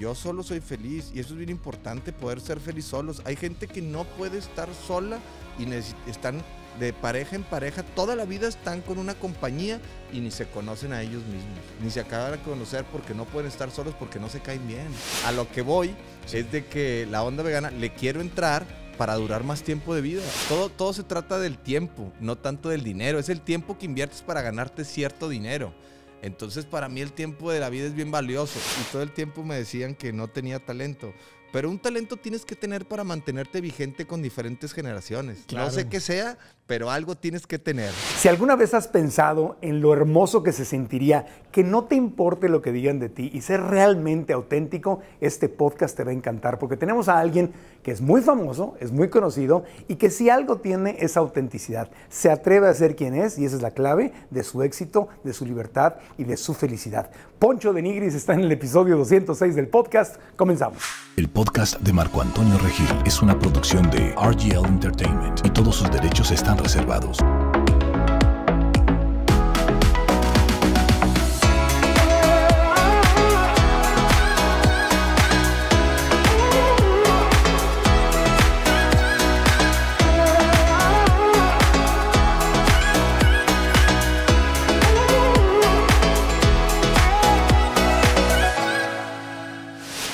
Yo solo soy feliz y eso es bien importante, poder ser feliz solos. Hay gente que no puede estar sola y están de pareja en pareja, toda la vida están con una compañía y ni se conocen a ellos mismos, ni se acaban de conocer porque no pueden estar solos porque no se caen bien. A lo que voy es de que la onda vegana le quiero entrar para durar más tiempo de vida. Todo, todo se trata del tiempo, no tanto del dinero. Es el tiempo que inviertes para ganarte cierto dinero. Entonces para mí el tiempo de la vida es bien valioso y todo el tiempo me decían que no tenía talento. Pero un talento tienes que tener para mantenerte vigente con diferentes generaciones. No sé qué sea, pero algo tienes que tener. Si alguna vez has pensado en lo hermoso que se sentiría que no te importe lo que digan de ti y ser realmente auténtico, este podcast te va a encantar porque tenemos a alguien que es muy famoso, es muy conocido y que si algo tiene es autenticidad. Se atreve a ser quien es y esa es la clave de su éxito, de su libertad y de su felicidad. Poncho de Nigris está en el episodio 206 del podcast. Comenzamos. El podcast de Marco Antonio Regil es una producción de RGL Entertainment y todos sus derechos están reservados.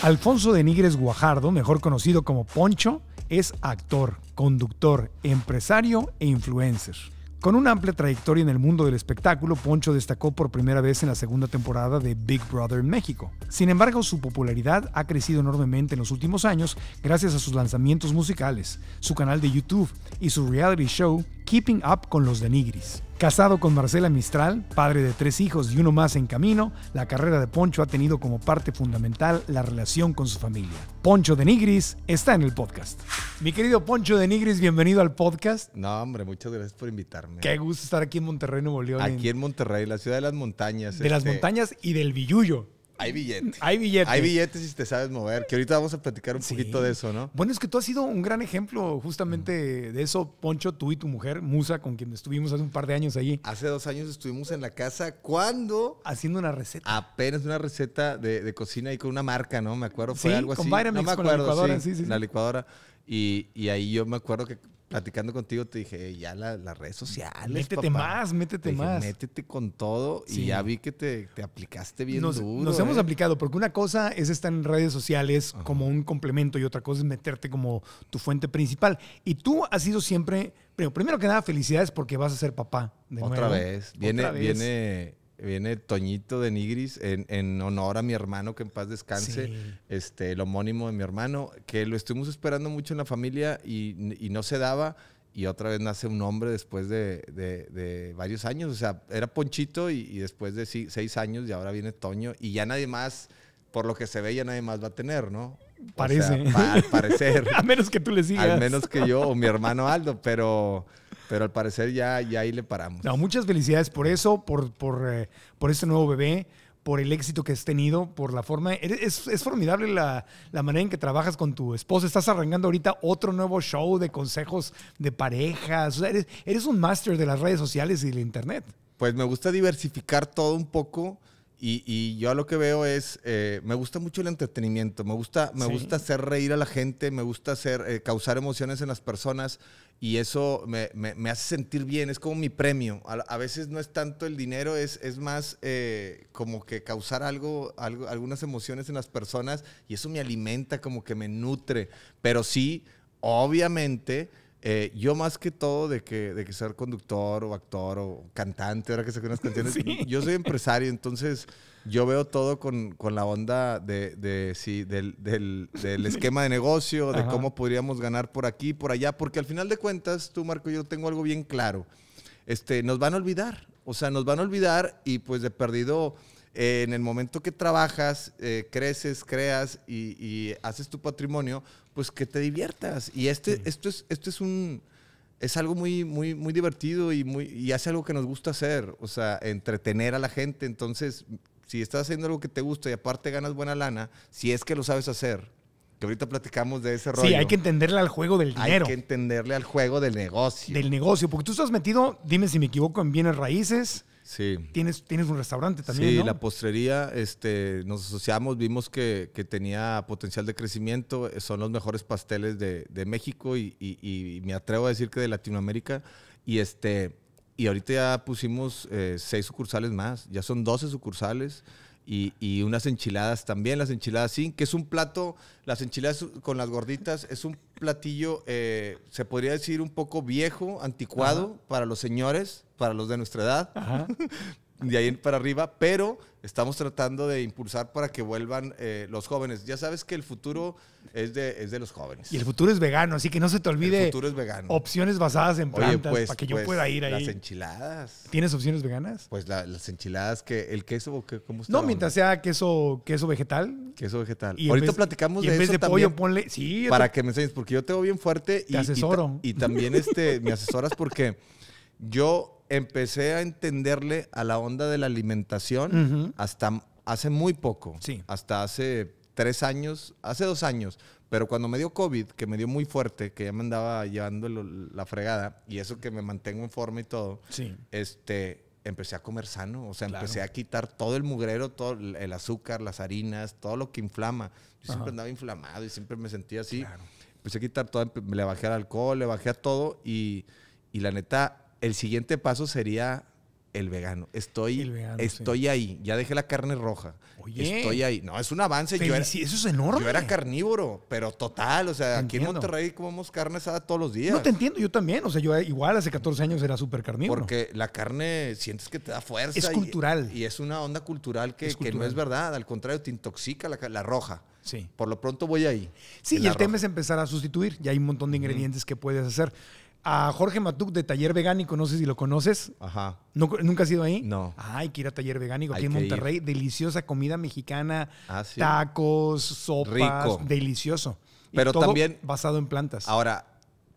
Alfonso de Nigres Guajardo, mejor conocido como Poncho, es actor, conductor, empresario e influencer. Con una amplia trayectoria en el mundo del espectáculo, Poncho destacó por primera vez en la segunda temporada de Big Brother México. Sin embargo, su popularidad ha crecido enormemente en los últimos años gracias a sus lanzamientos musicales, su canal de YouTube y su reality show Keeping Up con los Denigris. Casado con Marcela Mistral, padre de tres hijos y uno más en camino, la carrera de Poncho ha tenido como parte fundamental la relación con su familia. Poncho de Nigris está en el podcast. Mi querido Poncho de Nigris, bienvenido al podcast. No, hombre, muchas gracias por invitarme. Qué gusto estar aquí en Monterrey, Nuevo León. Aquí en Monterrey, la ciudad de las montañas. De las este, montañas y del billullo. Hay billetes. Hay billetes. Hay billetes si te sabes mover, que ahorita vamos a platicar un poquito de eso, ¿no? Bueno, es que tú has sido un gran ejemplo justamente mm. de eso, Poncho, tú y tu mujer, Musa, con quien estuvimos hace un par de años allí. Hace dos años estuvimos en la casa cuando... Haciendo una receta. Apenas una receta de, cocina y con una marca, ¿no? Me acuerdo, fue algo así. no me acuerdo, con la licuadora. Sí, sí, La licuadora. y ahí yo me acuerdo que platicando contigo te dije, ya las redes sociales. Métete más, métete más. Métete con todo y ya vi que te, aplicaste bien nos, duro. Nos hemos ¿eh? aplicado, porque una cosa es estar en redes sociales como un complemento y otra cosa es meterte como tu fuente principal. Y tú has sido siempre, primero, primero que nada, felicidades porque vas a ser papá. De Otra vez. Viene, Otra vez. viene viene Toñito de Nigris en, honor a mi hermano, que en paz descanse, este, el homónimo de mi hermano, que lo estuvimos esperando mucho en la familia y, no se daba. Y otra vez nace un hombre después de, varios años. O sea, era Ponchito y, y, después de seis años y ahora viene Toño y ya nadie más, por lo que se ve, ya nadie más va a tener, ¿no? Parece. al parecer. a menos que tú le sigas. Al menos que yo o mi hermano Aldo, pero, pero al parecer ya, ya ahí le paramos. No, muchas felicidades por eso, por, por, eh, por este nuevo bebé, por el éxito que has tenido, por la forma. E-, es, formidable la, manera en que trabajas con tu esposa. Estás arrancando ahorita otro nuevo show de consejos de parejas. eres, eres un máster de las redes sociales y el internet. Pues me gusta diversificar todo un poco y, yo lo que veo es, eh, me gusta mucho el entretenimiento, me gusta, me gusta hacer reír a la gente, me gusta hacer, eh, causar emociones en las personas y eso me, me, me, hace sentir bien, es como mi premio. A, veces no es tanto el dinero, es, es más eh, como que causar algo, algo, algunas emociones en las personas y eso me alimenta, como que me nutre. Pero sí, obviamente eh, yo más que todo de que, de que ser conductor o actor o cantante, ahora que saqué unas canciones, yo soy empresario, entonces yo veo todo con, la onda del, del, esquema de negocio, de cómo podríamos ganar por aquí, por allá, porque al final de cuentas, tú Marco, yo tengo algo bien claro, este, nos van a olvidar, o sea, nos van a olvidar y pues de perdido... Eh, en el momento que trabajas, eh, creces, creas y, y haces tu patrimonio, pues que te diviertas. Y este, esto, es, esto es un... Es algo muy, muy, muy divertido y, muy, y hace algo que nos gusta hacer, o sea, entretener a la gente. Entonces, si estás haciendo algo que te gusta y aparte ganas buena lana, si es que lo sabes hacer, que ahorita platicamos de ese rollo. Sí, hay que entenderle al juego del dinero. Hay que entenderle al juego del negocio. Del negocio, porque tú estás metido, dime si me equivoco, en bienes raíces. Sí. Tienes, tienes un restaurante también. Sí, la postrería, este, nos asociamos, vimos que, que, tenía potencial de crecimiento, eh, son los mejores pasteles de, de México y, y, me atrevo a decir que de Latinoamérica. Y, este, y ahorita ya pusimos eh, seis sucursales más, ya son 12 sucursales. Y, y, unas enchiladas también, las enchiladas sí, que es un plato, las enchiladas con las gorditas, es un platillo, eh, se podría decir un poco viejo, anticuado para los señores, para los de nuestra edad, de ahí para arriba, pero estamos tratando de impulsar para que vuelvan eh, los jóvenes. Ya sabes que el futuro es de, los jóvenes. Y el futuro es vegano, así que no se te olvide. El futuro es vegano. Opciones basadas en plantas pues, para que yo pues, pueda ir ahí. Las enchiladas. ¿Tienes opciones veganas? Pues las enchiladas, que el queso, ¿cómo No, mientras sea queso, queso vegetal. Queso vegetal. Y Ahorita platicamos y de en vez de pollo, ponle. para que me enseñes, porque yo te veo bien fuerte. Te y, asesoro. Y, también este, me asesoras porque yo empecé a entenderle a la onda de la alimentación hasta hace muy poco. Hasta hace tres años, hace dos años. Pero cuando me dio COVID, que me dio muy fuerte, que ya me andaba llevando la fregada, y eso que me mantengo en forma y todo, este, empecé a comer sano. O sea, empecé a quitar todo el mugrero, todo el azúcar, las harinas, todo lo que inflama. Yo siempre andaba inflamado y siempre me sentía así. Claro. Empecé a quitar todo, le bajé al alcohol, le bajé a todo, y, y la neta, el siguiente paso sería el vegano. Estoy, estoy ahí. Ya dejé la carne roja. estoy ahí. No, es un avance. Yo eso es enorme. Yo era carnívoro, pero total. O sea, aquí en Monterrey comemos carne asada todos los días. No te entiendo, yo también. O sea, yo igual hace 14 años era súper carnívoro. Porque la carne sientes que te da fuerza. Es cultural. Y es una onda cultural que, no es verdad. Al contrario, te intoxica la, roja. Sí. Por lo pronto voy ahí. Sí, y el tema es empezar a sustituir. Ya hay un montón de ingredientes que puedes hacer a Jorge Matuk de Taller Vegánico, no sé si lo conoces. Ajá. ¿Nunca has ido ahí? No. ay hay que ir a Taller Vegánico aquí en Monterrey. Deliciosa comida mexicana, ah, tacos, sopas. Rico. Delicioso. Pero también. Basado en plantas. Ahora,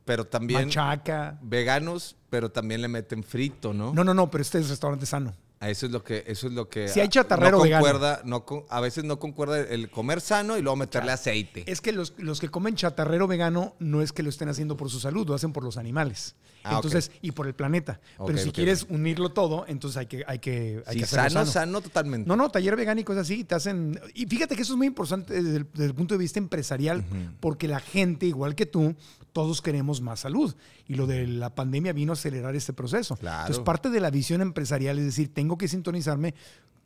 pero también. Machaca. Veganos, pero también le meten frito, ¿no? No, no, no, pero este es restaurante sano. Eso es lo que, eso es lo que. hay ah, chatarrero no concuerda, a veces no concuerda el comer sano y luego meterle aceite. Es que los, los, que comen chatarrero vegano no es que lo estén haciendo por su salud, lo hacen por los animales. Ah, entonces, y por el planeta. Pero si quieres unirlo todo, entonces hay que, hay que, sano, sano, totalmente. No, no, taller vegánico es así, te hacen. Y fíjate que eso es muy importante desde el, punto de vista empresarial, porque la gente, igual que tú, todos queremos más salud. Y lo de la pandemia vino a acelerar este proceso. Claro. Entonces, parte de la visión empresarial es decir, tengo que sintonizarme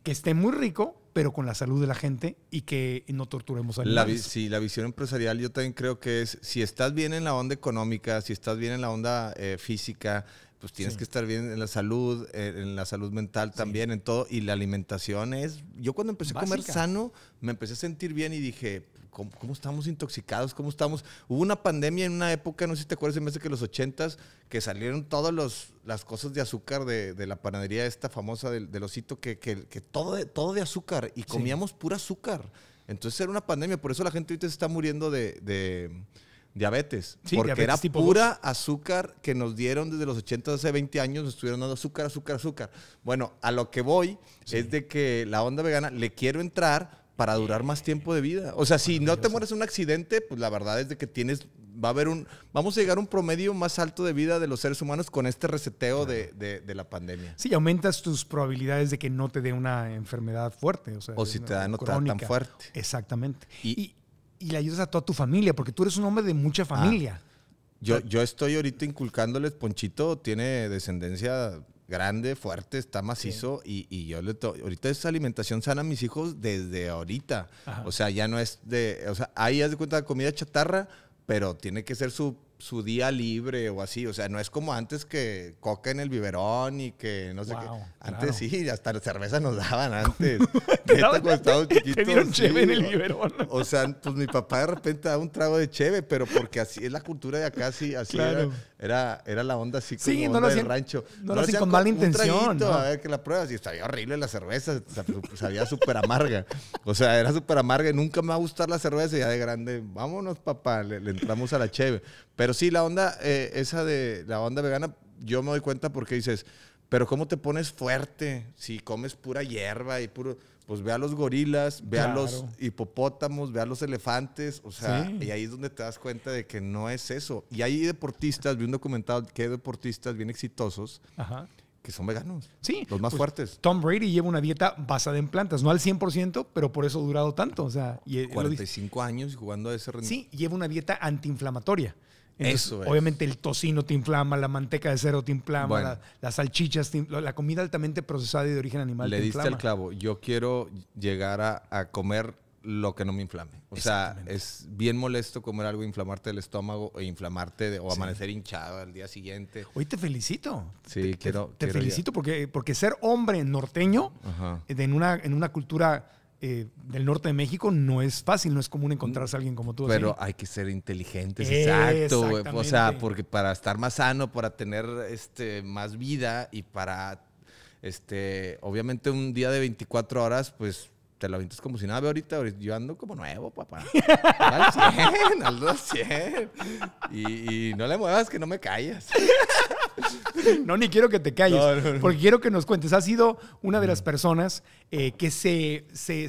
que esté muy rico, pero con la salud de la gente y que no torturemos a la Sí, la visión empresarial yo también creo que es, si estás bien en la onda económica, si estás bien en la onda eh, física, pues tienes que estar bien en la salud, eh, en la salud mental también, en todo. Y la alimentación es. Yo cuando empecé a comer sano, me empecé a sentir bien y dije, ¿cómo, estamos intoxicados? ¿Cómo estamos? Hubo una pandemia en una época, no sé si te acuerdas, en vez de que los ochentas, que salieron todas las cosas de azúcar de, de la panadería esta famosa del, del osito, que, que, todo, de, todo de azúcar y comíamos pura azúcar. Entonces era una pandemia, por eso la gente ahorita se está muriendo de, de diabetes. porque era pura azúcar que nos dieron desde los 80 hace 20 años, nos estuvieron dando azúcar, azúcar, azúcar. Bueno, a lo que voy es de que la onda vegana le quiero entrar para durar más tiempo de vida. O sea, si no te mueres en un accidente, pues la verdad es de que tienes, va a haber un, vamos a llegar a un promedio más alto de vida de los seres humanos con este reseteo de, la pandemia. Sí, aumentas tus probabilidades de que no te dé una enfermedad fuerte. O, si te da, no tan fuerte. Exactamente. Y, y, le ayudas a toda tu familia, porque tú eres un hombre de mucha ah. familia. yo, yo estoy ahorita inculcándoles, Ponchito tiene descendencia grande, fuerte, está macizo y, yo le ahorita es alimentación sana a mis hijos desde ahorita. O sea, ya no es de, o sea, ahí haz de cuenta comida chatarra, pero tiene que ser su, día libre o así, o sea, no es como antes que coca en el biberón y que no sé qué. Antes sí, hasta cerveza nos daban antes. en el biberón. o sea, pues mi papá de repente da un trago de cheve, pero porque así es la cultura de acá, así era era, la onda así como sí, rancho. No, no lo con mala intención. A ver que la pruebas. Y sabía horrible la cerveza. Pues, pues, sabía súper amarga. O sea, era súper amarga. Y nunca me va a gustar la cerveza. Ya de grande, vámonos, papá. Le, entramos a la cheve. Pero sí, la onda, eh, esa de la onda vegana, yo me doy cuenta porque dices, pero ¿cómo te pones fuerte si comes pura hierba y puro pues ve a los gorilas, ve a los hipopótamos, ve a los elefantes, o sea, y ahí es donde te das cuenta de que no es eso. Y hay deportistas, vi un documentado que hay deportistas bien exitosos. Que son veganos. Sí. Los más pues, fuertes. Tom Brady lleva una dieta basada en plantas. No al 100%, pero por eso ha durado tanto. O sea, y 45 eh, años jugando a ese rendimiento. Sí, lleva una dieta antiinflamatoria. Eso Obviamente el tocino te inflama, la manteca de cerdo te inflama, las salchichas, la comida altamente procesada y de origen animal. Le diste el clavo. Yo quiero llegar a, comer lo que no me inflame. O sea, es bien molesto comer algo, inflamarte el estómago e inflamarte o amanecer hinchado al día siguiente. Hoy te felicito. Sí, te, quiero. Te, felicito porque, porque ser hombre norteño en una, en una cultura eh, del norte de México no es fácil, no es común encontrarse a alguien como tú. Pero hay que ser inteligentes, exacto. O sea, porque para estar más sano, para tener este, más vida y para, este, obviamente un día de 24 horas, pues te lo avientas como si nada. ahorita, yo ando como nuevo, papá. Al 100, al Y, y no le muevas que no me callas. no, ni quiero que te calles, porque quiero que nos cuentes. Has sido una de las personas eh, que se,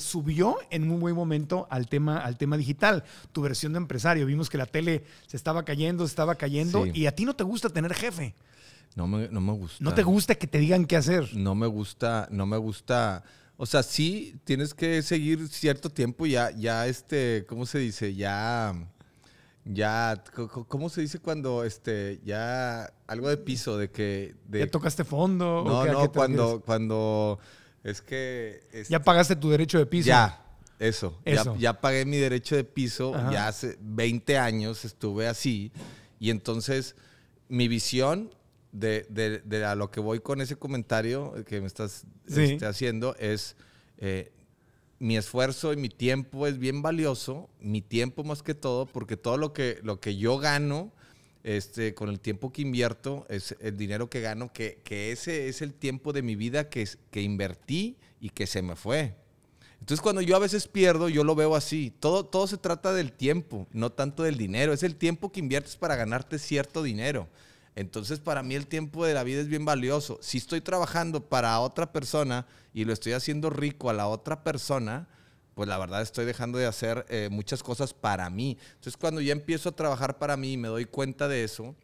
subió en un buen momento al tema, al tema digital, tu versión de empresario. Vimos que la tele se estaba cayendo, se estaba cayendo, y a ti no te gusta tener jefe. No me, no me gusta. No te gusta que te digan qué hacer. No me gusta, no me gusta. O sea, sí tienes que seguir cierto tiempo ya, ya este, ¿cómo se dice? Ya ya, ¿cómo se dice cuando este, ya algo de piso, de que... De, ya tocaste fondo. No, no, cuando, cuando es que... ya pagaste tu derecho de piso. Ya, eso. Ya, pagué mi derecho de piso, ya hace 20 años estuve así y entonces mi visión de, a lo que voy con ese comentario que me estás este, haciendo es... Eh, mi esfuerzo y mi tiempo es bien valioso, mi tiempo más que todo, porque todo lo que, lo que yo gano, este, con el tiempo que invierto, es el dinero que gano, que, ese es el tiempo de mi vida que, que invertí y que se me fue. Entonces cuando yo a veces pierdo, yo lo veo así. Todo, todo se trata del tiempo, no tanto del dinero. Es el tiempo que inviertes para ganarte cierto dinero. Entonces, para mí el tiempo de la vida es bien valioso. Si estoy trabajando para otra persona y lo estoy haciendo rico a la otra persona, pues la verdad estoy dejando de hacer eh, muchas cosas para mí. Entonces, cuando ya empiezo a trabajar para mí y me doy cuenta de eso,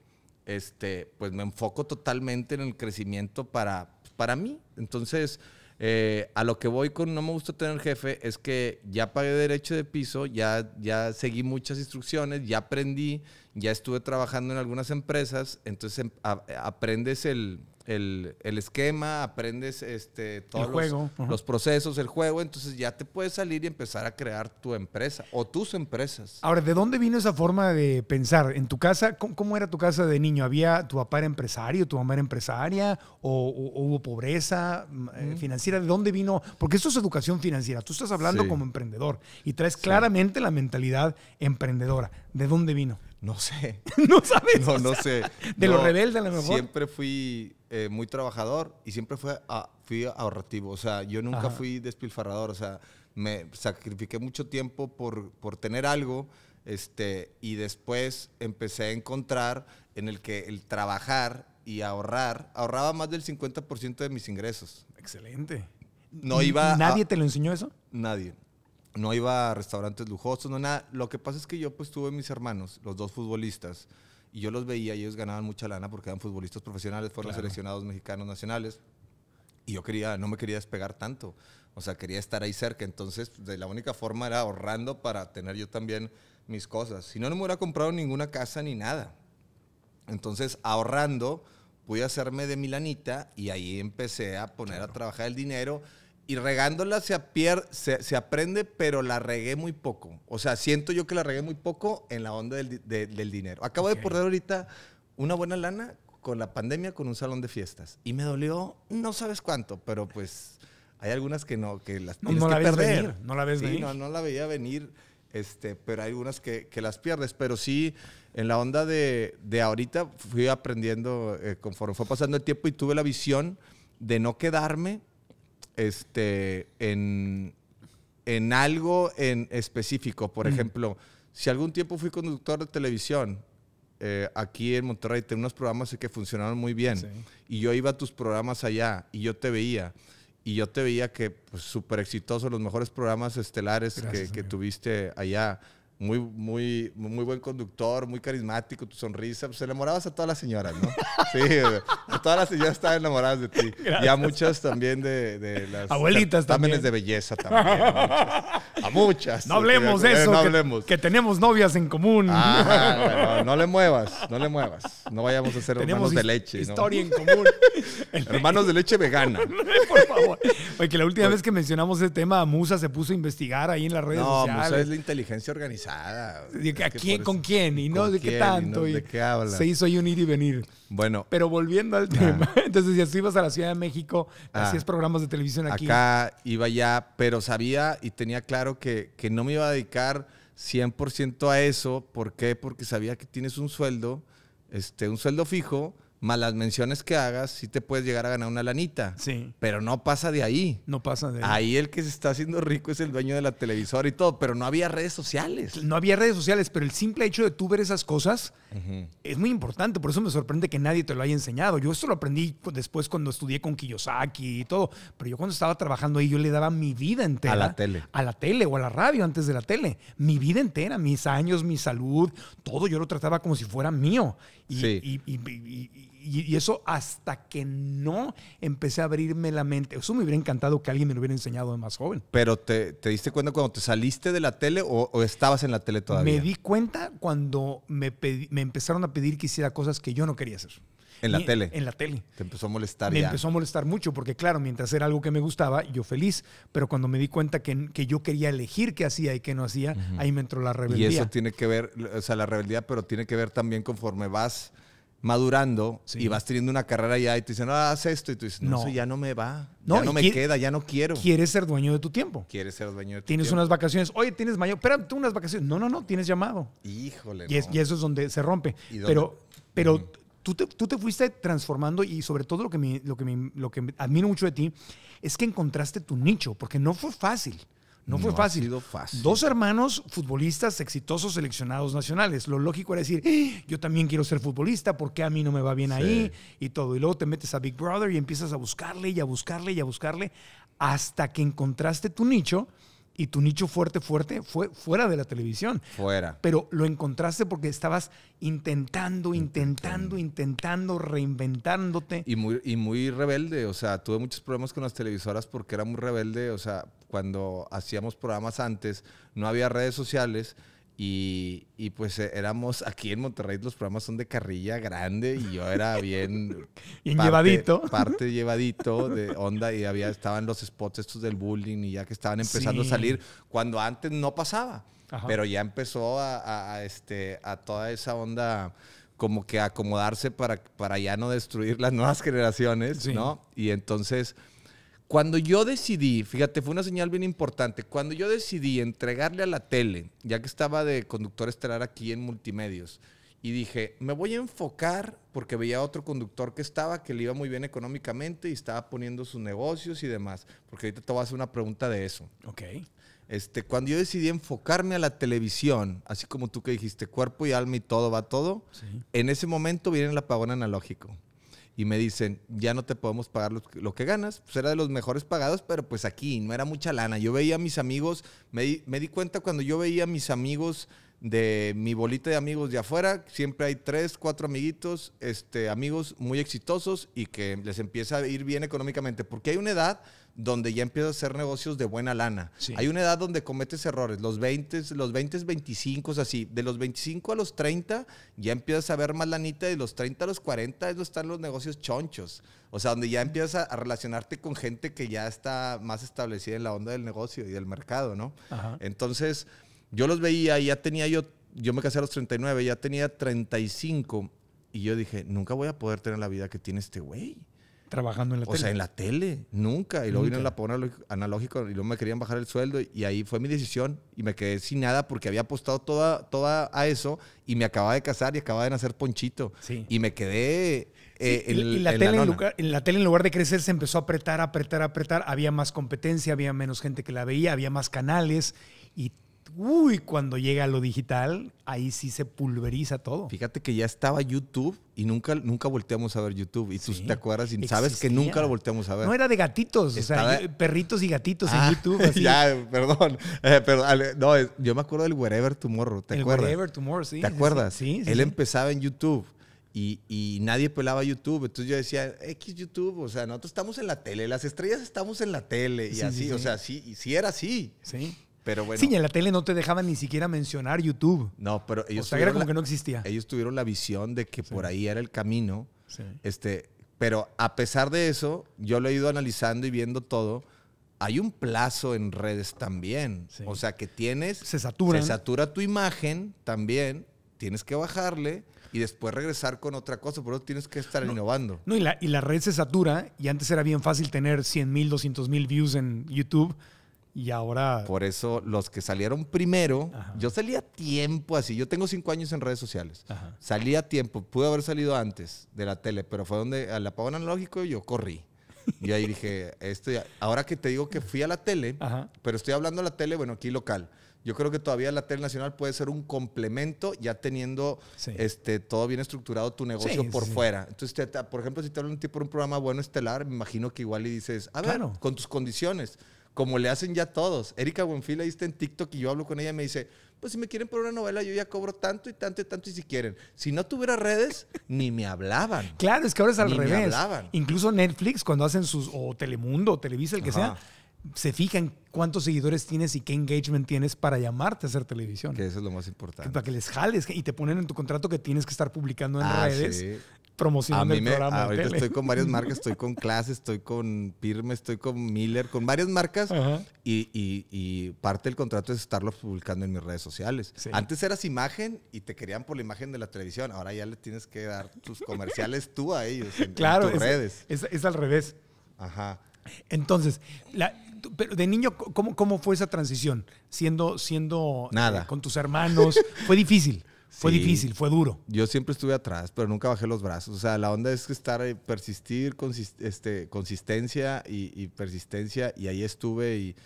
este, pues me enfoco totalmente en el crecimiento para, para mí. Entonces, eh, a lo que voy con no me gusta tener jefe es que ya pagué derecho de piso, ya, ya seguí muchas instrucciones, ya aprendí, ya estuve trabajando en algunas empresas, entonces em, eh, aprendes el, el, esquema, aprendes este, todos el juego. Los, procesos, el juego, entonces ya te puedes salir y empezar a crear tu empresa o tus empresas. Ahora, ¿de dónde vino esa forma de pensar? ¿En tu casa, cómo, era tu casa de niño? ¿Había tu papá era empresario, tu mamá era empresaria o, hubo pobreza mm, eh, financiera? ¿De dónde vino? Porque esto es educación financiera, tú estás hablando como emprendedor y traes claramente la mentalidad emprendedora. ¿De dónde vino? No sé. no sabes. No, no sé. De lo los rebeldes a lo mejor. Siempre fui eh, muy trabajador y siempre fui, fui ahorrativo. O sea, yo nunca fui despilfarrador. O sea, me sacrifiqué mucho tiempo por, por tener algo. Este, y después empecé a encontrar en el que el trabajar y ahorrar, ahorraba más del 50% de mis ingresos. Excelente. No iba ¿Nadie te lo enseñó eso? Nadie no iba a restaurantes lujosos, no nada. Lo que pasa es que yo pues tuve mis hermanos, los dos futbolistas, y yo los veía y ellos ganaban mucha lana porque eran futbolistas profesionales, fueron seleccionados mexicanos nacionales. Y yo quería, no me quería despegar tanto, o sea, quería estar ahí cerca. Entonces, pues, de la única forma era ahorrando para tener yo también mis cosas. Si no, no me hubiera comprado ninguna casa ni nada. Entonces, ahorrando, pude hacerme de Milanita y ahí empecé a poner a trabajar el dinero y regándola se, se, aprende, pero la regué muy poco. O sea, siento yo que la regué muy poco en la onda del, dinero. Acabo de perder ahorita una buena lana con la pandemia con un salón de fiestas. Y me dolió, no sabes cuánto, pero pues hay algunas que no, que las no, tienes no la no la ves venir. No, la veía venir, este, pero hay algunas que, las pierdes. Pero sí, en la onda de, de ahorita fui aprendiendo eh, conforme fue pasando el tiempo y tuve la visión de no quedarme este, en, en algo en específico. Por ejemplo, si algún tiempo fui conductor de televisión, eh, aquí en Monterrey tenía unos programas que funcionaron muy bien. Y yo iba a tus programas allá y yo te veía. Y yo te veía que súper pues, exitoso, los mejores programas estelares que, que tuviste allá muy, muy, muy buen conductor, muy carismático, tu sonrisa, pues enamorabas a todas las señoras, ¿no? Sí, a todas las señoras estaban enamoradas de ti. Y a muchas también de, las... Abuelitas también. de belleza también. A muchas. no hablemos de eso. Que, tenemos novias en común. Ah, no, le muevas, no le muevas. No vayamos a ser hermanos de leche. Historia en común. hermanos de leche vegana. Por favor. Oye, que la última pues vez que mencionamos ese tema, Musa se puso a investigar ahí en las redes sociales. No, Musa es la inteligencia organizada. ¿A quién, ¿Con quién? ¿Y no de qué tanto? Se hizo ahí un ir y venir. Bueno. Pero volviendo al ah. tema, entonces si así ibas a la Ciudad de México, Así ah. hacías programas de televisión aquí. Acá iba ya, pero sabía y tenía claro que, no me iba a dedicar 100% a eso. ¿Por qué? Porque sabía que tienes un sueldo, este, un sueldo fijo más las menciones que hagas, sí te puedes llegar a ganar una lanita. Sí. Pero no pasa de ahí. No pasa de ahí. Ahí el que se está haciendo rico es el dueño de la televisora y todo, pero no había redes sociales. No había redes sociales, pero el simple hecho de tú ver esas cosas es muy importante. Por eso me sorprende que nadie te lo haya enseñado. Yo esto lo aprendí después cuando estudié con Kiyosaki y todo. Pero yo cuando estaba trabajando ahí, yo le daba mi vida entera. A la tele. A la tele o a la radio antes de la tele. Mi vida entera, mis años, mi salud, todo yo lo trataba como si fuera mío. sí. y, y, y y, eso hasta que no empecé a abrirme la mente. Eso me hubiera encantado que alguien me lo hubiera enseñado de más joven. Pero te, te diste cuenta cuando te saliste de la tele o, estabas en la tele todavía? Me di cuenta cuando me, empezaron a pedir que hiciera cosas que yo no quería hacer. ¿En la tele? En la tele. Te empezó a molestar Me empezó a molestar mucho porque, claro, mientras era algo que me gustaba, yo feliz. Pero cuando me di cuenta que, que yo quería elegir qué hacía y qué no hacía, ahí me entró la rebeldía. Y eso tiene que ver, o sea, la rebeldía, pero tiene que ver también conforme vas madurando y vas teniendo una carrera ya y te dicen, no haz esto. Y tú dices, no, ya no me va. No, ya no me queda, ya no quiero. Quieres ser dueño de tu tiempo. Quieres ser dueño de tu tienes tiempo. Tienes unas vacaciones. Oye, tienes mayor. Espera, tú unas vacaciones. No, no, no, tienes llamado. Híjole. Y, y eso es donde se rompe. pero pero tú, te, tú te fuiste transformando y sobre todo lo que, me, lo, que lo que admiro mucho de ti es que encontraste tu nicho, porque no fue fácil. No, fue fácil. Dos hermanos futbolistas exitosos seleccionados nacionales. Lo lógico era decir, eh, yo también quiero ser futbolista, porque a mí no me va bien ahí? Y todo. Y luego te metes a Big Brother y empiezas a buscarle y a buscarle y a buscarle hasta que encontraste tu nicho y tu nicho fuerte, fuerte fue fuera de la televisión. Fuera. Pero lo encontraste porque estabas intentando, intentando, intentando, reinventándote. Y muy, y muy rebelde, o sea, tuve muchos problemas con las televisoras porque era muy rebelde, o sea, cuando hacíamos programas antes, no había redes sociales y, y, pues e, éramos aquí en Monterrey, los programas son de carrilla grande y yo era bien. llevadito. Parte llevadito de onda y había, estaban los spots estos del bullying y ya que estaban empezando a salir cuando antes no pasaba. Pero ya empezó a, este, a toda esa onda como que acomodarse para, para ya no destruir las nuevas generaciones, ¿no? Y entonces cuando yo decidí, fíjate, fue una señal bien importante, cuando yo decidí entregarle a la tele, ya que estaba de conductor estelar aquí en Multimedios, y dije, me voy a enfocar porque veía a otro conductor que estaba, que le iba muy bien económicamente y estaba poniendo sus negocios y demás, porque ahorita te voy a hacer una pregunta de eso. Ok. Este, cuando yo decidí enfocarme a la televisión, así como tú que dijiste cuerpo y alma y todo va todo, en ese momento viene el apagón analógico y me dicen, ya no te podemos pagar lo, que ganas. Pues era de los mejores pagados, pero pues aquí no era mucha lana. Yo veía a mis amigos, me di, cuenta cuando yo veía a mis amigos de mi bolita de amigos de afuera, siempre hay tres, cuatro amiguitos, este, amigos muy exitosos y que les empieza a ir bien económicamente, porque hay una edad donde ya empiezas a hacer negocios de buena lana. Hay una edad donde cometes errores, los 20, los 20, 25, o así, de los 25 a los 30 ya empiezas a ver más lanita, de los 30 a los 40 es donde están los negocios chonchos, o sea, donde ya empiezas a, relacionarte con gente que ya está más establecida en la onda del negocio y del mercado, ¿no? Entonces, yo los veía y ya tenía yo, yo me casé a los 39, ya tenía 35 y yo dije, nunca voy a poder tener la vida que tiene este güey. Trabajando en la tele. O sea, en la tele, nunca. Y luego vino la ponerlo analógico y luego me querían bajar el sueldo y ahí fue mi decisión y me quedé sin nada porque había apostado toda, toda a eso y me acababa de casar y acababa de nacer Ponchito. Y me quedé... en, eh, y la, tele, en la tele en lugar de crecer se empezó a apretar, apretar, apretar. Había más competencia, había menos gente que la veía, había más canales y uy, cuando llega lo digital, ahí sí se pulveriza todo. Fíjate que ya estaba YouTube y nunca, nunca volteamos a ver YouTube. Y tú te acuerdas y sabes que nunca lo volteamos a ver. No era de gatitos, o sea, eh, perritos y gatitos en ah, YouTube. Ya, perdón. Eh, no, yo me acuerdo del Wherever Tomorrow, ¿te el acuerdas? Wherever Tomorrow, sí. ¿Te acuerdas? Sí, sí Él empezaba en YouTube. Y, nadie pelaba YouTube. Entonces yo decía, X YouTube, o sea, nosotros estamos en la tele, las estrellas estamos en la tele, y así, o sea, sí, sí era así. Sí. Pero bueno. Sí, en la tele no te dejaban ni siquiera mencionar YouTube. No, pero ellos. O era como que no existía. Ellos tuvieron la visión de que por ahí era el camino. Este, pero a pesar de eso, yo lo he ido analizando y viendo todo. Hay un plazo en redes también. O sea, que tienes. Se satura. Se satura tu imagen también. Tienes que bajarle y después regresar con otra cosa. Por eso tienes que estar innovando. No, y la, y la red se satura. Y antes era bien fácil tener 100 mil, 200 mil views en YouTube y ahora... Por eso los que salieron primero, yo salí a tiempo así, yo tengo cinco años en redes sociales, salí a tiempo, pude haber salido antes de la tele, pero fue donde al apagón analógico yo corrí. Y ahí dije, esto ahora que te digo que fui a la tele, pero estoy hablando a la tele, bueno, aquí local. Yo creo que todavía la tele nacional puede ser un complemento ya teniendo este, todo bien estructurado tu negocio por fuera. Entonces, por ejemplo, si te hablan un tipo de un programa bueno estelar, me imagino que igual y dices, a ver, con tus condiciones como le hacen ya todos. Erika Buenfil ahí está en TikTok y yo hablo con ella y me dice, pues si me quieren por una novela, yo ya cobro tanto y tanto y tanto y si quieren. Si no tuviera redes, ni me hablaban. Claro, es que ahora es al ni Me hablaban. Incluso Netflix, cuando hacen sus, o Telemundo, o Televisa, el que sea, se fijan cuántos seguidores tienes y qué engagement tienes para llamarte a hacer televisión. Que eso es lo más importante. Para que les jales y te ponen en tu contrato que tienes que estar publicando en ah, redes. Sí promocionando a Ahorita estoy con varias marcas, estoy con Clase, estoy con Pirme, estoy con Miller, con varias marcas y, parte del contrato es estarlo publicando en mis redes sociales. Antes eras imagen y te querían por la imagen de la televisión, ahora ya le tienes que dar tus comerciales tú a ellos en, tus redes. Es, es al revés. Ajá. Entonces, pero de niño, ¿cómo, ¿cómo fue esa transición? Siendo, siendo eh, con tus hermanos, ¿fue difícil? Fue difícil, fue duro. Yo siempre estuve atrás, pero nunca bajé los brazos. O sea, la onda es que estar, eh, persistir, con este, consistencia y, persistencia. Y ahí estuve y,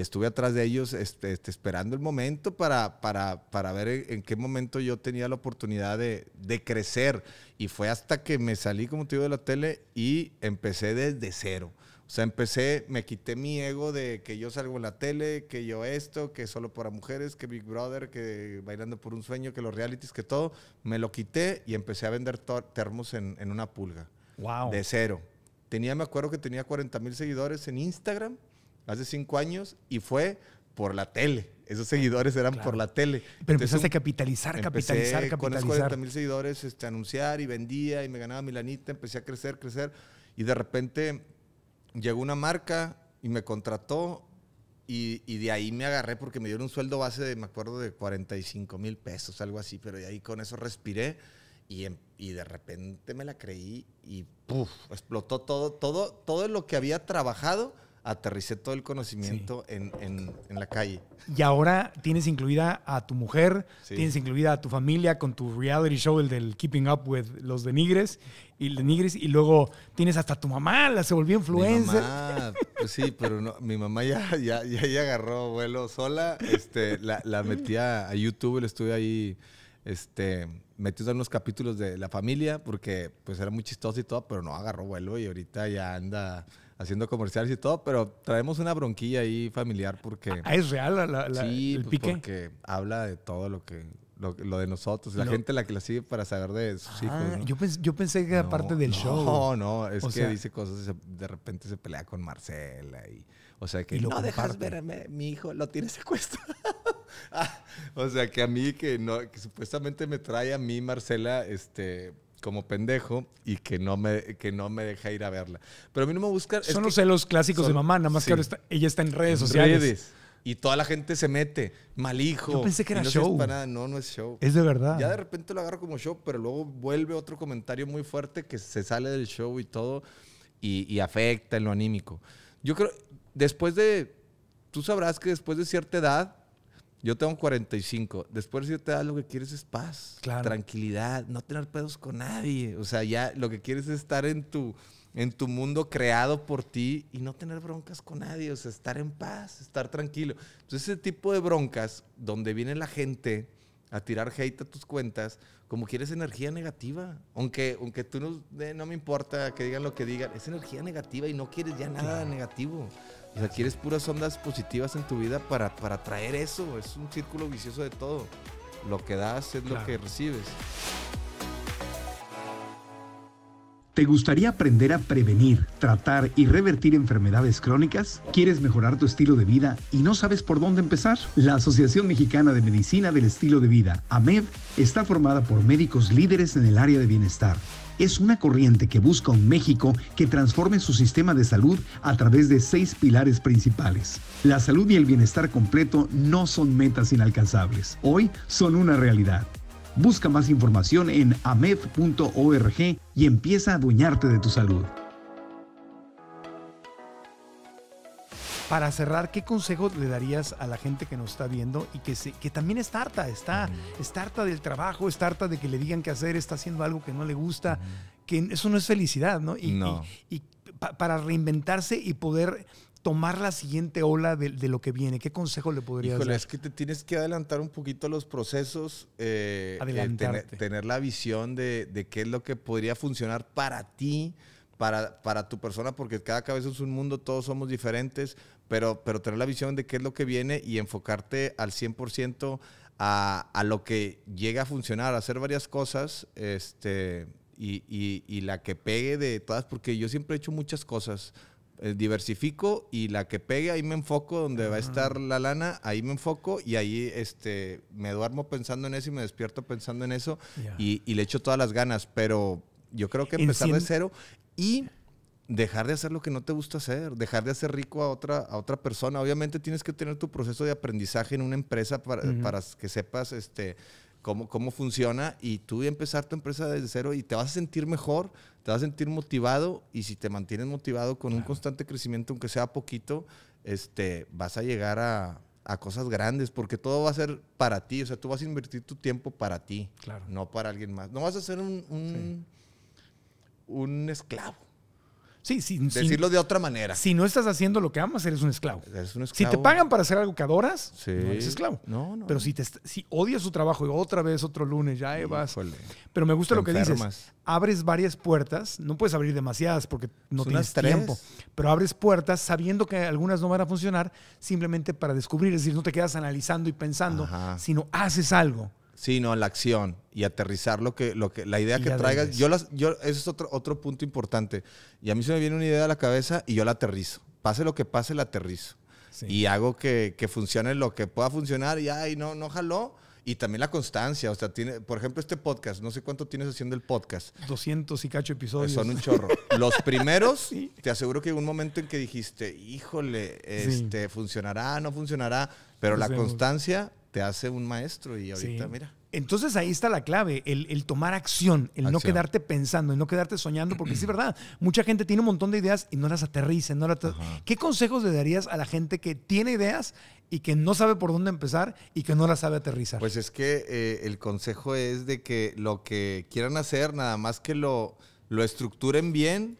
estuve atrás de ellos este, este, esperando el momento para, para, para ver en, qué momento yo tenía la oportunidad de, crecer. Y fue hasta que me salí, como tío de la tele y empecé desde cero sea, empecé, me quité mi ego de que yo salgo en la tele, que yo esto, que solo para mujeres, que Big Brother, que bailando por un sueño, que los realities, que todo. Me lo quité y empecé a vender termos en, una pulga. Wow. De cero. Tenía, me acuerdo que tenía 40 mil seguidores en Instagram hace cinco años y fue por la tele. Esos seguidores eran por la tele. Pero Entonces, empezaste a capitalizar, capitalizar, capitalizar. Con 40 mil seguidores, este, anunciar y vendía y me ganaba milanita, empecé a crecer, crecer. Y de repente llegó una marca y me contrató y, de ahí me agarré porque me dieron un sueldo base de, me acuerdo, de 45 mil pesos, algo así, pero de ahí con eso respiré em, y, de repente me la creí y ¡puf! explotó todo, todo, todo lo que había trabajado aterricé todo el conocimiento en, en, la calle. Y ahora tienes incluida a tu mujer, tienes incluida a tu familia con tu reality show, el del Keeping Up with los Denigres. y, y luego tienes hasta tu mamá, la se volvió influencer. Mi mamá, pues sí, pero no, mi mamá ya, ya, ya, agarró vuelo sola, este, la, la metí a, YouTube, le estuve ahí este, metiendo unos capítulos de la familia, porque pues era muy chistoso y todo, pero no agarró vuelo y ahorita ya anda haciendo comerciales y todo, pero traemos una bronquilla ahí familiar porque... Ah, es real la, la, el pues, pique. porque habla de todo lo que... Lo, de nosotros, la gente la que la sigue para saber de sus ah, hijos. ¿no? Yo, pensé, yo pensé que era parte del show. No, no, es que dice cosas, de repente se pelea con Marcela y... O sea que... Y no dejas ver a mi, hijo, lo tiene secuestrado. Ah, o sea que a mí, que, no, que supuestamente me trae a mí Marcela, este como pendejo y que no me, que no me deja ir a verla. Pero a mí no me busca. Son los celos clásicos de mamá, nada más que ahora ella está en redes sociales. Y toda la gente se mete, mal hijo. Yo pensé que era show. No, no es show. Es de verdad. Ya de repente lo agarro como show, pero luego vuelve otro comentario muy fuerte que se sale del show y todo y, y afecta en lo anímico. Yo creo, después de, tú sabrás que después de cierta edad, yo tengo 45. Después, si te da lo que quieres es paz, tranquilidad, no tener pedos con nadie. O sea, ya lo que quieres es estar en tu, en tu mundo creado por ti y no tener broncas con nadie. O sea, estar en paz, estar tranquilo. Entonces, ese tipo de broncas donde viene la gente a tirar hate a tus cuentas, como quieres energía negativa. Aunque, aunque tú no, eh, no me importa que digan lo que digan, es energía negativa y no quieres ya nada negativo. O sea, quieres puras ondas positivas en tu vida para, para traer eso. Es un círculo vicioso de todo. Lo que das es lo que recibes. ¿Te gustaría aprender a prevenir, tratar y revertir enfermedades crónicas? ¿Quieres mejorar tu estilo de vida y no sabes por dónde empezar? La Asociación Mexicana de Medicina del Estilo de Vida, AMED, está formada por médicos líderes en el área de bienestar es una corriente que busca un México que transforme su sistema de salud a través de seis pilares principales. La salud y el bienestar completo no son metas inalcanzables, hoy son una realidad. Busca más información en amef.org y empieza a adueñarte de tu salud. para cerrar, ¿qué consejo le darías a la gente que nos está viendo y que, se, que también está harta, está, harta del trabajo, está harta de que le digan qué hacer, está haciendo algo que no le gusta, que eso no es felicidad, ¿no? Y, para reinventarse y poder tomar la siguiente ola de, lo que viene? ¿Qué consejo le podrías dar? Es que te tienes que adelantar un poquito los procesos, eh, eh, tener, la visión de, qué es lo que podría funcionar para ti, para, para tu persona, porque cada cabeza es un mundo, todos somos diferentes pero, pero tener la visión de qué es lo que viene y enfocarte al 100% a, a lo que llega a funcionar, a hacer varias cosas este, y, y, la que pegue de todas, porque yo siempre he hecho muchas cosas. Eh, diversifico y la que pegue, ahí me enfoco donde va a estar la lana, ahí me enfoco y ahí este, me duermo pensando en eso y me despierto pensando en eso y, y le echo todas las ganas, pero yo creo que empezar de cero y dejar de hacer lo que no te gusta hacer, dejar de hacer rico a otra, a otra persona. Obviamente tienes que tener tu proceso de aprendizaje en una empresa para, que sepas este, cómo, cómo funciona y tú empezar tu empresa desde cero y te vas a sentir mejor, te vas a sentir motivado y si te mantienes motivado con un constante crecimiento, aunque sea poquito, este, vas a llegar a, cosas grandes, porque todo va a ser para ti, o sea, tú vas a invertir tu tiempo para ti, no para alguien más. No vas a ser un, un esclavo Sí, sí. Decirlo de otra manera. Si no estás haciendo lo que amas, eres un esclavo. Si te pagan para hacer algo que adoras, no eres esclavo. No, no. Pero si, te, si odias su trabajo y otra vez, otro lunes, ya vas. Pero me gusta lo que dices. Abres varias puertas. No puedes abrir demasiadas porque no tienes tiempo. Pero abres puertas sabiendo que algunas no van a funcionar simplemente para descubrir. Es decir, no te quedas analizando y pensando, sino haces algo sino la acción y aterrizar lo que, lo que la idea que traigas. Yo yo, eso es otro, otro punto importante. Y a mí se me viene una idea a la cabeza y yo la aterrizo. Pase lo que pase, la aterrizo. Y hago que, funcione lo que pueda funcionar y ay, no, no jaló. Y también la constancia, o sea, tiene, por ejemplo, este podcast, no sé cuánto tienes haciendo el podcast. 200 y cacho episodios. Son un chorro. Los primeros, te aseguro que hubo un momento en que dijiste, híjole, este, funcionará, no funcionará, pero pues la constancia te hace un maestro y ahorita mira. Entonces ahí está la clave, el, tomar acción, el no quedarte pensando, el no quedarte soñando, porque sí, es verdad, mucha gente tiene un montón de ideas y no las aterriza. No las ¿Qué consejos le darías a la gente que tiene ideas y que no sabe por dónde empezar y que no las sabe aterrizar? Pues es que eh, el consejo es de que lo que quieran hacer, nada más que lo, lo estructuren bien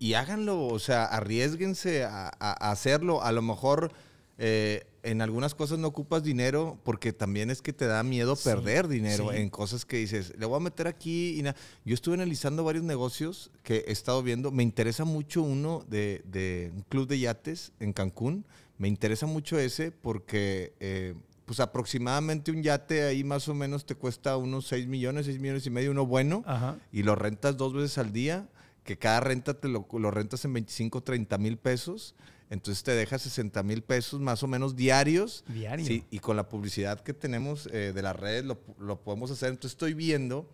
y háganlo, o sea, arriesguense a, hacerlo. A lo mejor... Eh, en algunas cosas no ocupas dinero porque también es que te da miedo perder dinero en cosas que dices, le voy a meter aquí y Yo estuve analizando varios negocios que he estado viendo. Me interesa mucho uno de, un club de yates en Cancún. Me interesa mucho ese porque... Eh, pues aproximadamente un yate ahí más o menos te cuesta unos 6 millones, 6 millones y medio, uno bueno, y lo rentas dos veces al día, que cada renta te lo, lo rentas en 25, 30 mil pesos entonces te deja 60 mil pesos más o menos diarios. Sí, y con la publicidad que tenemos eh, de las redes lo, lo, podemos hacer. Entonces estoy viendo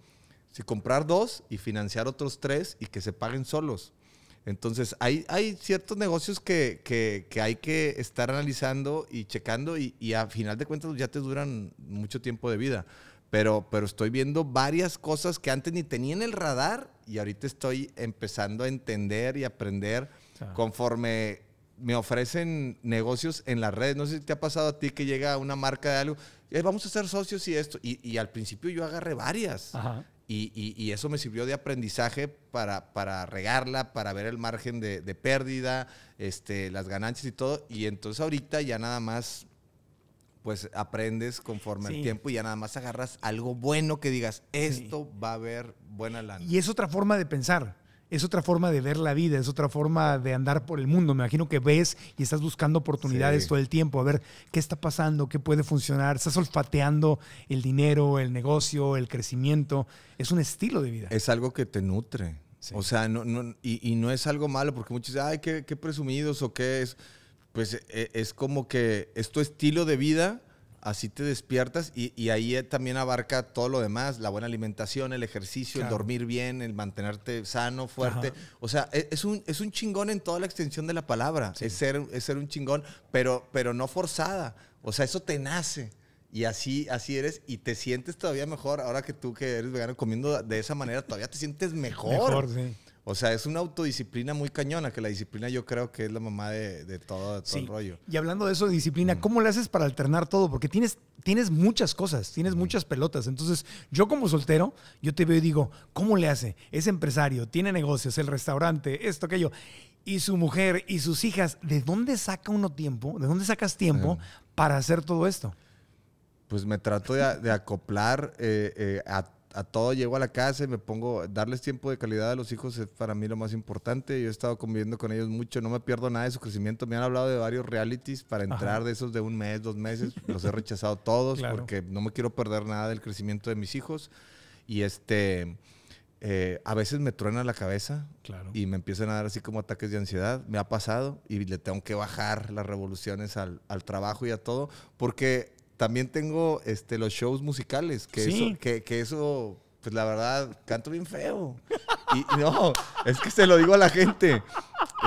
si comprar dos y financiar otros tres y que se paguen solos. Entonces hay, hay ciertos negocios que, que, que hay que estar analizando y checando y, y a final de cuentas pues, ya te duran mucho tiempo de vida. Pero, pero, estoy viendo varias cosas que antes ni tenía en el radar y ahorita estoy empezando a entender y aprender conforme me ofrecen negocios en las redes. No sé si te ha pasado a ti que llega una marca de algo, eh, vamos a ser socios y esto. Y, al principio yo agarré varias. Y, eso me sirvió de aprendizaje para, regarla, para ver el margen de, pérdida, este, las ganancias y todo. Y entonces ahorita ya nada más, pues aprendes conforme el tiempo y ya nada más agarras algo bueno que digas, esto va a haber buena lana. Y es otra forma de pensar es otra forma de ver la vida, es otra forma de andar por el mundo. Me imagino que ves y estás buscando oportunidades todo el tiempo, a ver qué está pasando, qué puede funcionar. Estás olfateando el dinero, el negocio, el crecimiento. Es un estilo de vida. Es algo que te nutre. O sea, y, no es algo malo, porque muchos dicen, ay, qué, presumidos o qué es. Pues e, es, como que es tu estilo de vida así te despiertas y, ahí eh, también abarca todo lo demás, la buena alimentación, el ejercicio, el dormir bien, el mantenerte sano, fuerte. O sea, e, es, un, es un chingón en toda la extensión de la palabra, es, ser, es ser un chingón, pero, pero no forzada. O sea, eso te nace. Y así, así eres y te sientes todavía mejor. Ahora que tú que eres vegano comiendo de esa manera, todavía te sientes mejor. O sea, es una autodisciplina muy cañona, que la disciplina yo creo que es la mamá de, todo, el rollo. Y hablando de eso, de disciplina, ¿cómo le haces para alternar todo? Porque tienes, tienes muchas cosas, tienes muchas pelotas. Entonces, yo como soltero, yo te veo y digo, ¿cómo le hace? Es empresario, tiene negocios, el restaurante, esto, aquello. Y su mujer y sus hijas, ¿de dónde saca uno tiempo? ¿De dónde sacas tiempo em. para hacer todo esto? Pues me trato de, acoplar eh, eh, a a todo llego a la casa y me pongo, darles tiempo de calidad a los hijos es para mí lo más importante. Yo he estado conviviendo con ellos mucho, no me pierdo nada de su crecimiento. Me han hablado de varios realities para entrar de esos de un mes, dos meses. Los he rechazado todos porque no me quiero perder nada del crecimiento de mis hijos. Y este... Eh, a veces me truena la cabeza y me empiezan a dar así como ataques de ansiedad. Me ha pasado y le tengo que bajar las revoluciones al, al trabajo y a todo, porque también tengo este, los shows musicales, que eso, que, eso pues la verdad, canto bien feo. Y no, es que se lo digo a la gente.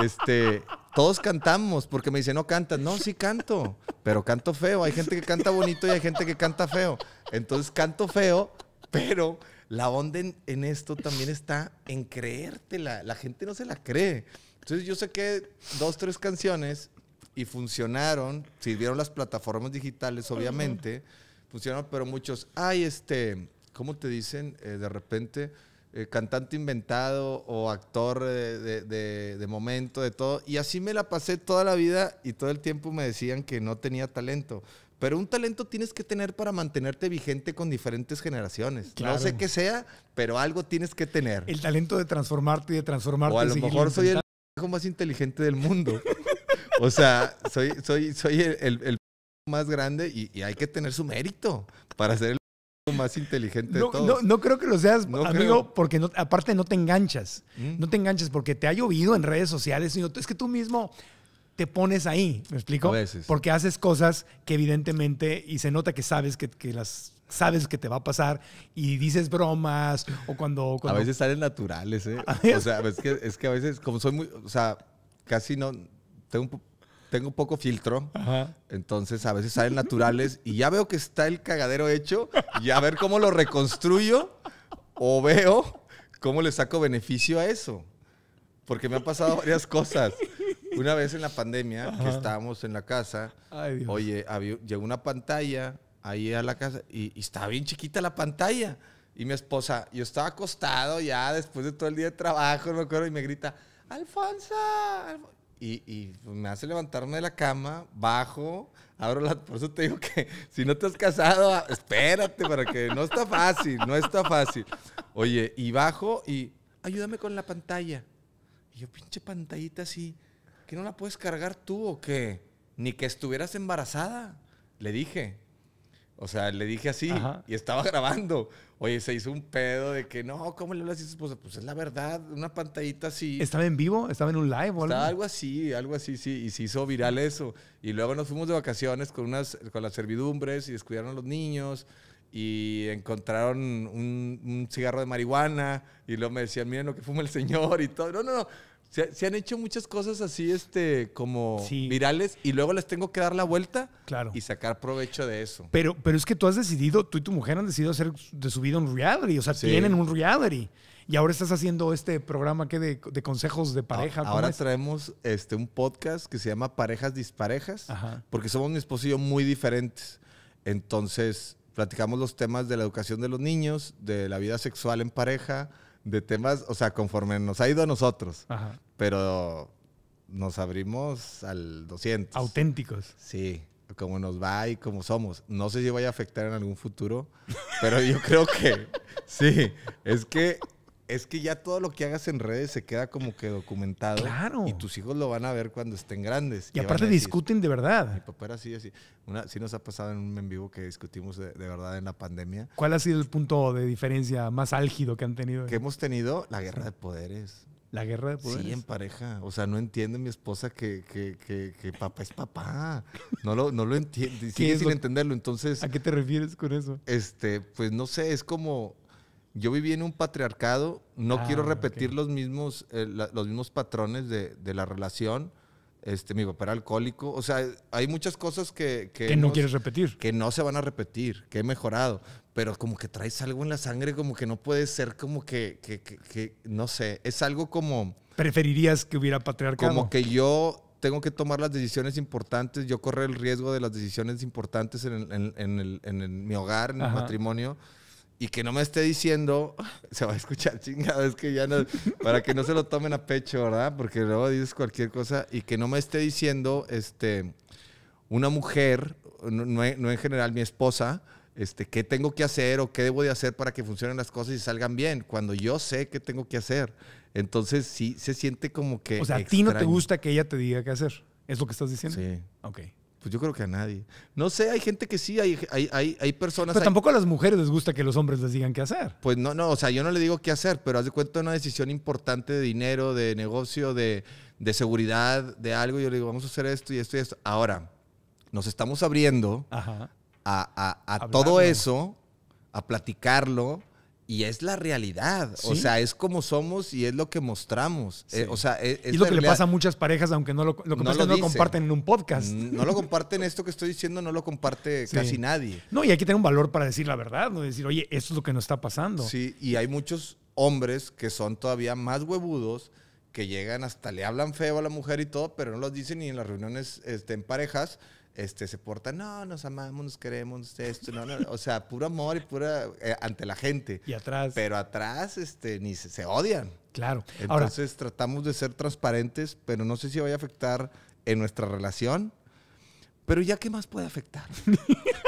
Este, todos cantamos, porque me dicen, no cantas. No, sí canto, pero canto feo. Hay gente que canta bonito y hay gente que canta feo. Entonces canto feo, pero la onda en, esto también está en creértela. La gente no se la cree. Entonces yo sé que dos, tres canciones y funcionaron, sirvieron las plataformas digitales, obviamente, funcionaron, pero muchos, ay, este, ¿cómo te dicen eh, de repente? Eh, cantante inventado o actor de, momento, de todo. Y así me la pasé toda la vida y todo el tiempo me decían que no tenía talento. Pero un talento tienes que tener para mantenerte vigente con diferentes generaciones. No sé qué sea, pero algo tienes que tener. El talento de transformarte y de transformarte. O a lo mejor soy el hijo más inteligente del mundo. O sea, soy, soy, soy el, el, más grande y, hay que tener su mérito para ser el más inteligente de todos. No, creo que lo seas, amigo, porque no, aparte no te enganchas. Mm. No te enganchas porque te ha llovido en redes sociales. Sino, es que tú mismo te pones ahí, ¿me explico? A veces. Porque haces cosas que evidentemente, y se nota que sabes que, las sabes que te va a pasar y dices bromas o cuando... cuando... A veces salen naturales, ¿eh? O sea, es que, es que a veces, como soy muy, o sea, casi no, tengo tengo un poco filtro. Entonces a veces salen naturales y ya veo que está el cagadero hecho y a ver cómo lo reconstruyo o veo cómo le saco beneficio a eso. Porque me han pasado varias cosas. Una vez en la pandemia, que estábamos en la casa, oye, llegó una pantalla ahí a la casa y, estaba bien chiquita la pantalla. Y mi esposa, yo estaba acostado ya después de todo el día de trabajo, no me acuerdo, y me grita, Alfonso, Alfonso y, me hace levantarme de la cama, bajo, abro la... Por eso te digo que si no te has casado, ah, espérate, para que no está fácil, no está fácil. Oye, y bajo y ayúdame con la pantalla. Y yo, pinche pantallita así, ¿que no la puedes cargar tú o qué? Ni que estuvieras embarazada, le dije. O sea, le dije así y estaba grabando. Oye, se hizo un pedo de que no, ¿cómo le hablas a su esposa? Pues es la verdad, una pantallita así. ¿Estaba en vivo? ¿Estaba en un live o algo? Estaba algo así, algo así, sí. Y se hizo viral eso. Y luego nos fuimos de vacaciones con, unas, con las servidumbres y descuidaron a los niños y encontraron un, un, cigarro de marihuana y luego me decían, miren lo que fuma el señor y todo. No, no, no. Se, han hecho muchas cosas así, este, como virales, y luego les tengo que dar la vuelta claro. y sacar provecho de eso. Pero, pero es que tú has decidido, tú y tu mujer han decidido hacer de su vida un reality, o sea, tienen un reality. Y ahora estás haciendo este programa que de, de, consejos de pareja. Ahora traemos este, un podcast que se llama Parejas Disparejas, porque somos un esposo y yo muy diferentes. Entonces, platicamos los temas de la educación de los niños, de la vida sexual en pareja, de temas, o sea, conforme nos ha ido a nosotros. Pero nos abrimos al 200. Auténticos. Sí, como nos va y como somos. No sé si vaya a afectar en algún futuro, pero yo creo que sí. Es que es que ya todo lo que hagas en redes se queda como que documentado. Claro. Y tus hijos lo van a ver cuando estén grandes. Y, aparte discuten de verdad. Mi papá era así, así. Una, sí nos ha pasado en un en vivo que discutimos de, verdad en la pandemia. ¿Cuál ha sido el punto de diferencia más álgido que han tenido? Que hemos tenido la guerra de poderes. La guerra de poderes. Sí, en pareja. O sea, no entiende mi esposa que, papá es papá. No lo, no lo entiende. Sigue sin entenderlo. Entonces. ¿A qué te refieres con eso? Este, pues no sé, es como yo viví en un patriarcado, no ah, quiero repetir los, mismos, eh, los mismos patrones de, la relación. Este, mi papá era alcohólico. O sea, hay muchas cosas que... Que, no quieres repetir. Que no se van a repetir, que he mejorado. Pero como que traes algo en la sangre, como que no puede ser, como que, que, que no sé, es algo como... ¿Preferirías que hubiera patriarcado? Como que yo tengo que tomar las decisiones importantes, yo correr el riesgo de las decisiones importantes en, en, el, en el, mi hogar, en el matrimonio y que no me esté diciendo, se va a escuchar chingado, es que ya no, para que no se lo tomen a pecho, ¿verdad? Porque luego dices cualquier cosa y que no me esté diciendo, este, una mujer, no, no, en general mi esposa, este, qué tengo que hacer o qué debo de hacer para que funcionen las cosas y salgan bien, cuando yo sé qué tengo que hacer. Entonces sí se siente como que... O sea, a ti no te gusta que ella te diga qué hacer, es lo que estás diciendo. Sí. Ok. Pues yo creo que a nadie. No sé, hay gente que sí, hay, hay, hay, personas. Pero tampoco a las mujeres les gusta que los hombres les digan qué hacer. Pues no, no, o sea, yo no le digo qué hacer, pero haz de cuenta una decisión importante de dinero, de negocio, de, seguridad, de algo. Yo le digo, vamos a hacer esto y esto y esto. Ahora, nos estamos abriendo a, a todo eso, a platicarlo, y es la realidad, o sea, es como somos y es lo que mostramos. Eh, o sea, e, es, y lo que le pasa a muchas parejas, aunque no lo, lo que pasa no comparten en un podcast. No lo comparten, esto que estoy diciendo no lo comparte casi nadie. No, y hay que tener un valor para decir la verdad, no decir, oye, esto es lo que nos está pasando. Sí, y hay muchos hombres que son todavía más huevudos, que llegan hasta le hablan feo a la mujer y todo, pero no los dicen ni en las reuniones este, en parejas este, se porta, no, nos amamos, nos queremos, este, esto, no, no, o sea, puro amor y pura eh, ante la gente. Y atrás. Pero atrás, este, ni se, odian. Claro. Entonces tratamos de ser transparentes, pero no sé si vaya a afectar en nuestra relación. Pero ya qué más puede afectar.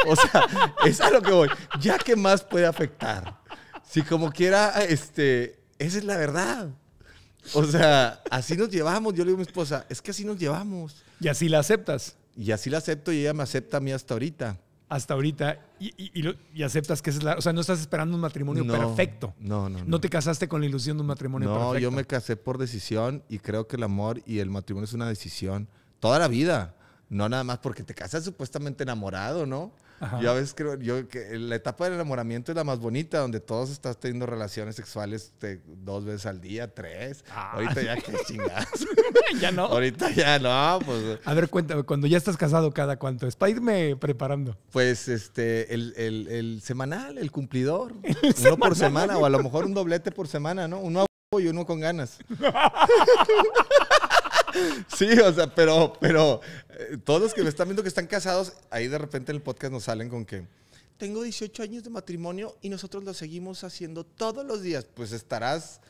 o sea, es a lo que voy. Ya qué más puede afectar. Si como quiera, este, esa es la verdad. O sea, así nos llevamos. Yo le digo a mi esposa, es que así nos llevamos. Y así la aceptas. Y así la acepto y ella me acepta a mí hasta ahorita. Hasta ahorita. Y, aceptas que es la... O sea, no estás esperando un matrimonio perfecto. No, no, no. No te casaste con la ilusión de un matrimonio perfecto. No, yo me casé por decisión y creo que el amor y el matrimonio es una decisión. Toda la vida. No nada más porque te casas supuestamente enamorado, ¿no? Yo a veces creo yo, que la etapa del enamoramiento es la más bonita, donde todos estás teniendo relaciones sexuales este, dos veces al día, tres. Ah. Ahorita ya que chingas. ya no. Ahorita ya no, pues. A ver, cuéntame, cuando ya estás casado, ¿cada cuánto es? Para irme preparando. Pues este, el, el, semanal, el cumplidor. uno por semana, o a lo mejor un doblete por semana, ¿no? Uno a y uno con ganas. sí, o sea, pero, pero eh, todos los que me están viendo que están casados, ahí de repente en el podcast nos salen con que tengo 18 años de matrimonio y nosotros lo seguimos haciendo todos los días. Pues estarás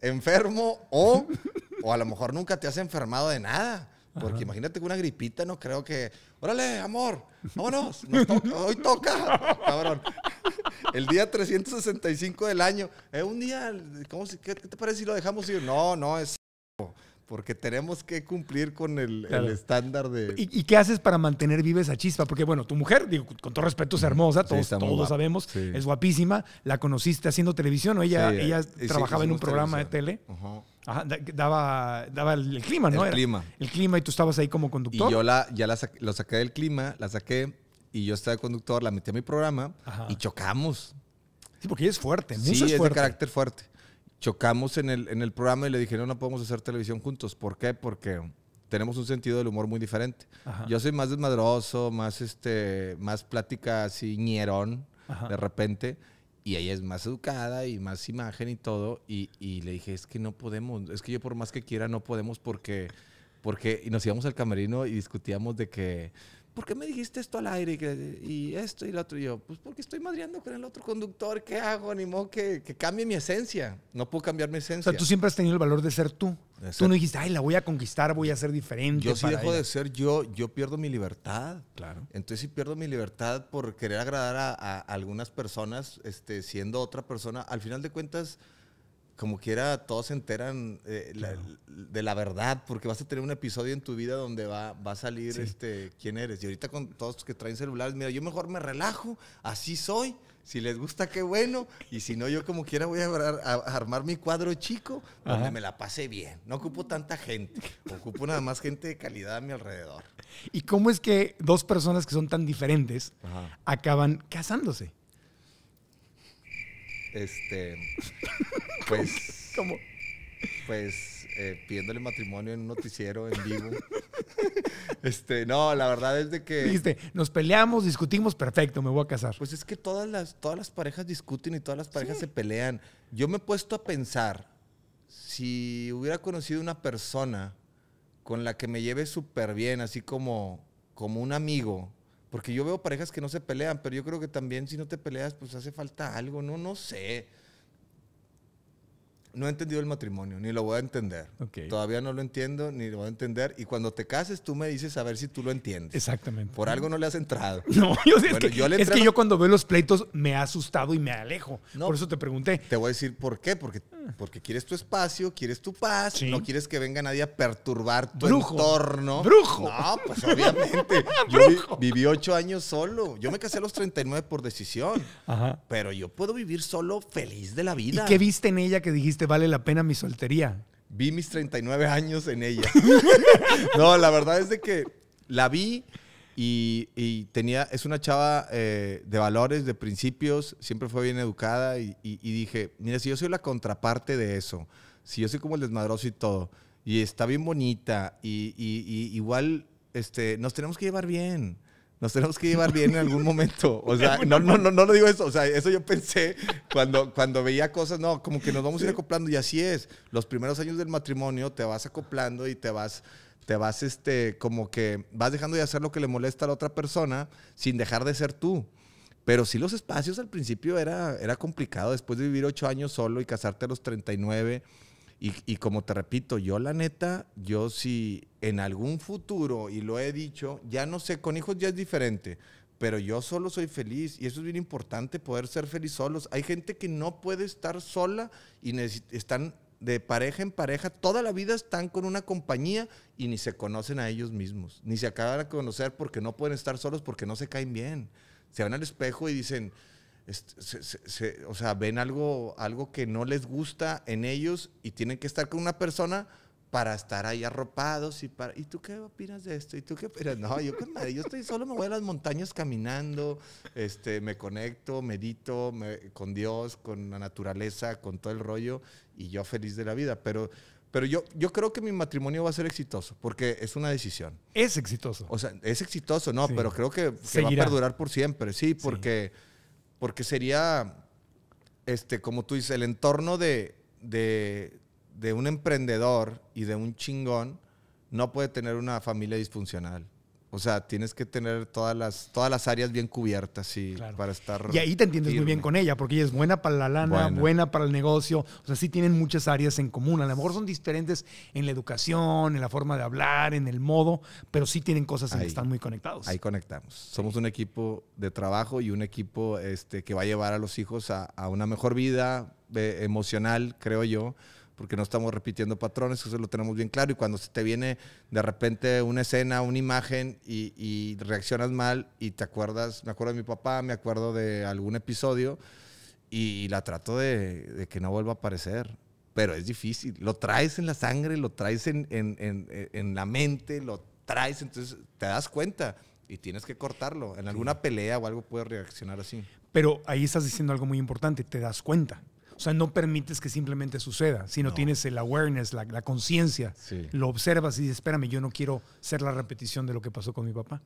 enfermo o, o a lo mejor nunca te has enfermado de nada. Porque imagínate que una gripita no creo que. Órale, amor, vámonos, hoy toca, cabrón. El día 365 del año. Eh, un día, ¿cómo, qué, ¿qué te parece si lo dejamos ir? No, no, es porque tenemos que cumplir con el, estándar de... ¿Y, qué haces para mantener viva esa chispa? Porque bueno, tu mujer, digo, con todo respeto, es hermosa, todos, sabemos, es guapísima, la conociste haciendo televisión o ella, eh, ella trabajaba en un programa de tele. daba, daba el, clima, ¿no? El clima. El clima y tú estabas ahí como conductor. Y yo la, ya lo saqué del clima, la saqué y yo estaba de conductor, la metí a mi programa y chocamos. Sí, porque ella es fuerte, ¿no? sí, es, fuerte. es de carácter fuerte chocamos en el, en el programa y le dije, no, no podemos hacer televisión juntos. ¿Por qué? Porque tenemos un sentido del humor muy diferente. Yo soy más desmadroso, más, este, más plática así ñerón de repente. Y ella es más educada y más imagen y todo. Y, y, le dije, es que no podemos, es que yo por más que quiera no podemos porque, porque y nos íbamos al camerino y discutíamos de que ¿por qué me dijiste esto al aire? Y esto y lo otro. Y yo, pues porque estoy madreando con el otro conductor. ¿Qué hago? Ni modo que, cambie mi esencia. No puedo cambiar mi esencia. O sea, tú siempre has tenido el valor de ser tú. tú no dijiste, ay, la voy a conquistar, voy a ser diferente. Yo si dejo de ser yo, yo pierdo mi libertad. Claro. Entonces, si pierdo mi libertad por querer agradar a, algunas personas, este, siendo otra persona, al final de cuentas como quiera, todos se enteran eh, de la verdad, porque vas a tener un episodio en tu vida donde va, va a salir este, quién eres. Y ahorita con todos los que traen celulares, mira, yo mejor me relajo, así soy. Si les gusta, qué bueno. Y si no, yo como quiera voy a, armar mi cuadro chico donde me la pase bien. No ocupo tanta gente. Ocupo nada más gente de calidad a mi alrededor. ¿Y cómo es que dos personas que son tan diferentes acaban casándose? este, pues, pues eh, pidiéndole matrimonio en un noticiero en vivo. Este, no, la verdad es de que. Viste, nos peleamos, discutimos, perfecto, me voy a casar. Pues es que todas las, todas las parejas discuten y todas las parejas se pelean. Yo me he puesto a pensar, si hubiera conocido una persona con la que me lleve súper bien, así como, como un amigo, porque yo veo parejas que no se pelean, pero yo creo que también si no te peleas, pues hace falta algo, ¿no? No sé no he entendido el matrimonio, ni lo voy a entender. Todavía no lo entiendo, ni lo voy a entender. Y cuando te cases, tú me dices a ver si tú lo entiendes. Exactamente. Por algo no le has entrado. No, yo, es, que, yo es que yo cuando veo los pleitos me ha asustado y me alejo. por eso te pregunté. Te voy a decir por qué. Porque, ah. porque quieres tu espacio, quieres tu paz, no quieres que venga nadie a perturbar tu entorno. Brujo. No, pues obviamente. Yo viví ocho años solo. Yo me casé a los 39 por decisión. Ajá. Pero yo puedo vivir solo feliz de la vida. ¿Y qué viste en ella que dijiste? vale la pena mi soltería. Vi mis 39 años en ella. no, la verdad es de que la vi y, tenía, es una chava eh, de valores, de principios, siempre fue bien educada y, dije, mira, si yo soy la contraparte de eso, si yo soy como el desmadroso y todo, y está bien bonita y, y, igual este, nos tenemos que llevar bien nos tenemos que llevar bien en algún momento. O sea, no, no, no, lo digo eso. O sea, eso yo pensé cuando, cuando veía cosas, no, como que nos vamos a ir acoplando y así es. Los primeros años del matrimonio te vas acoplando y te vas, te vas, este, como que vas dejando de hacer lo que le molesta a la otra persona sin dejar de ser tú. Pero sí los espacios al principio era, era complicado. Después de vivir ocho años solo y casarte a los 39 y, como te repito, yo la neta, yo si en algún futuro, y lo he dicho, ya no sé, con hijos ya es diferente, pero yo solo soy feliz y eso es bien importante, poder ser feliz solos. Hay gente que no puede estar sola y están de pareja en pareja, toda la vida están con una compañía y ni se conocen a ellos mismos, ni se acaban de conocer porque no pueden estar solos, porque no se caen bien. Se van al espejo y dicen, o sea, ven algo, algo que no les gusta en ellos y tienen que estar con una persona para estar ahí arropados y para, ¿y tú qué opinas de esto? ¿Y tú qué opinas? No, yo yo estoy solo, me voy a las montañas caminando, este, me conecto, medito con Dios, con la naturaleza, con todo el rollo y yo feliz de la vida. Pero, pero yo, yo creo que mi matrimonio va a ser exitoso porque es una decisión. Es exitoso. O sea, es exitoso, no, pero creo que, va a perdurar por siempre, sí, porque porque sería, este, como tú dices, el entorno de, de un emprendedor y de un chingón no puede tener una familia disfuncional. O sea, tienes que tener todas las, todas las áreas bien cubiertas y para estar. Y ahí te entiendes muy bien con ella, porque ella es buena para la lana, buena. para el negocio. O sea, sí tienen muchas áreas en común. A lo mejor son diferentes en la educación, en la forma de hablar, en el modo, pero sí tienen cosas ahí, las que están muy conectados. Ahí conectamos. Somos un equipo de trabajo y un equipo este, que va a llevar a los hijos a, una mejor vida eh, emocional, creo yo porque no estamos repitiendo patrones, eso lo tenemos bien claro. Y cuando se te viene de repente una escena, una imagen y, reaccionas mal y te acuerdas, me acuerdo de mi papá, me acuerdo de algún episodio y, la trato de, que no vuelva a aparecer. Pero es difícil, lo traes en la sangre, lo traes en, en, en, en la mente, lo traes, entonces te das cuenta y tienes que cortarlo. En alguna pelea o algo puedes reaccionar así. Pero ahí estás diciendo algo muy importante, te das cuenta. O sea, no permites que simplemente suceda, sino no. tienes el awareness, la, conciencia. Lo observas y dices, espérame, yo no quiero ser la repetición de lo que pasó con mi papá.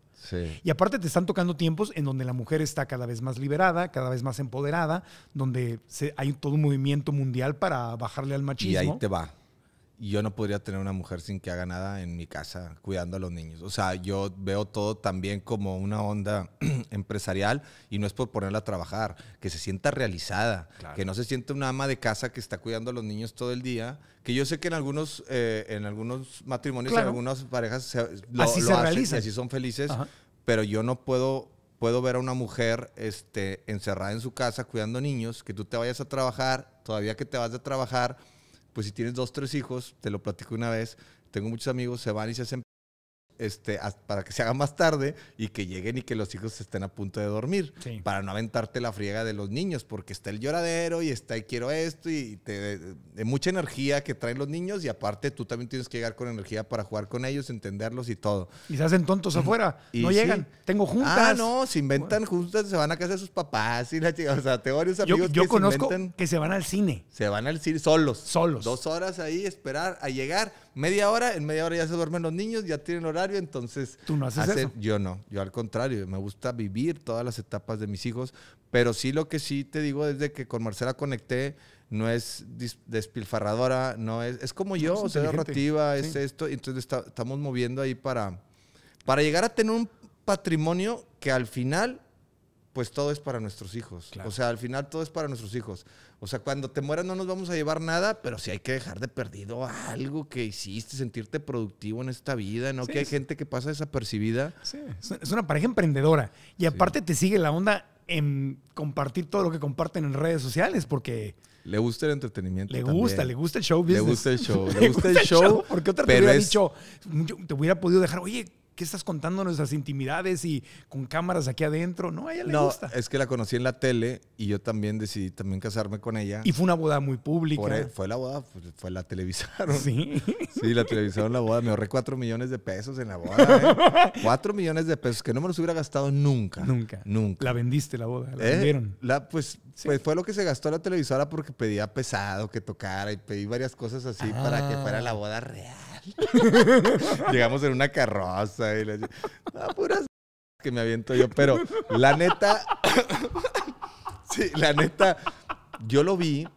Y aparte te están tocando tiempos en donde la mujer está cada vez más liberada, cada vez más empoderada, donde se, hay todo un movimiento mundial para bajarle al machismo. Y ahí te va yo no podría tener una mujer sin que haga nada en mi casa cuidando a los niños. O sea, yo veo todo también como una onda empresarial y no es por ponerla a trabajar, que se sienta realizada, que no se sienta una ama de casa que está cuidando a los niños todo el día, que yo sé que en algunos, eh, en algunos matrimonios, en algunas parejas se, lo, así se hacen, así son felices, pero yo no puedo puedo ver a una mujer este, encerrada en su casa cuidando niños, que tú te vayas a trabajar, todavía que te vas a trabajar, pues si tienes dos, tres hijos, te lo platico una vez, tengo muchos amigos, se van y se hacen este, para que se haga más tarde y que lleguen y que los hijos estén a punto de dormir. Para no aventarte la friega de los niños, porque está el lloradero y está y quiero esto y te, de, mucha energía que traen los niños y aparte tú también tienes que llegar con energía para jugar con ellos, entenderlos y todo. Y se hacen tontos afuera, y no llegan, tengo juntas. Ah, no, se inventan juntas, se van a casa de sus papás y la chica, o sea, tengo varios amigos yo, que conozco se que se van al cine. Se van al cine solos. Solos. Dos horas ahí, esperar a llegar media hora, en media hora ya se duermen los niños, ya tienen horario, entonces... Tú no haces eso. Yo no, yo al contrario, me gusta vivir todas las etapas de mis hijos, pero sí lo que sí te digo desde que con Marcela conecté, no es despilfarradora, no es, es como yo, es narrativa, es esto, entonces estamos moviendo ahí para, para llegar a tener un patrimonio que al final pues todo es para nuestros hijos. O sea, al final todo es para nuestros hijos. O sea, cuando te mueras no nos vamos a llevar nada, pero si hay que dejar de perdido algo que hiciste, sentirte productivo en esta vida, ¿no? que hay gente que pasa desapercibida. Sí, es una pareja emprendedora. Y aparte te sigue la onda en compartir todo lo que comparten en redes sociales, porque... Le gusta el entretenimiento. Le gusta, le gusta el show Le gusta el show, le gusta, el show. Porque otra te hubiera dicho, te hubiera podido dejar, oye, ¿qué estás contando nuestras intimidades y con cámaras aquí adentro? No, ella le no, gusta. Es que la conocí en la tele y yo también decidí también casarme con ella. Y fue una boda muy pública. E, fue la boda, pues, fue la televisaron. Sí. Sí, la televisaron la boda. Me ahorré cuatro millones de pesos en la boda. ¿eh? millones de pesos que no me los hubiera gastado nunca. Nunca. Nunca. La vendiste la boda, la ¿Eh? vendieron. Pues, pues, fue lo que se gastó la televisora porque pedía pesado que tocara y pedí varias cosas así ah. para que fuera la boda real. Llegamos en una carroza y puras que me aviento yo, pero la neta, sí, la neta, yo lo vi,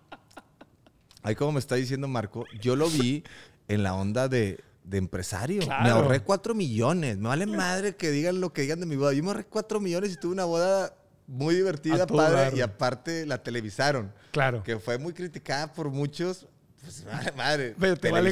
ahí como me está diciendo Marco, yo lo vi en la onda de, de empresario. Me ahorré 4 millones, me vale madre que digan lo que digan de mi boda. Yo me ahorré 4 millones y tuve una boda muy divertida, padre, y aparte la televisaron. Claro. Que fue muy criticada por muchos. Pues madre, madre. Pero te vale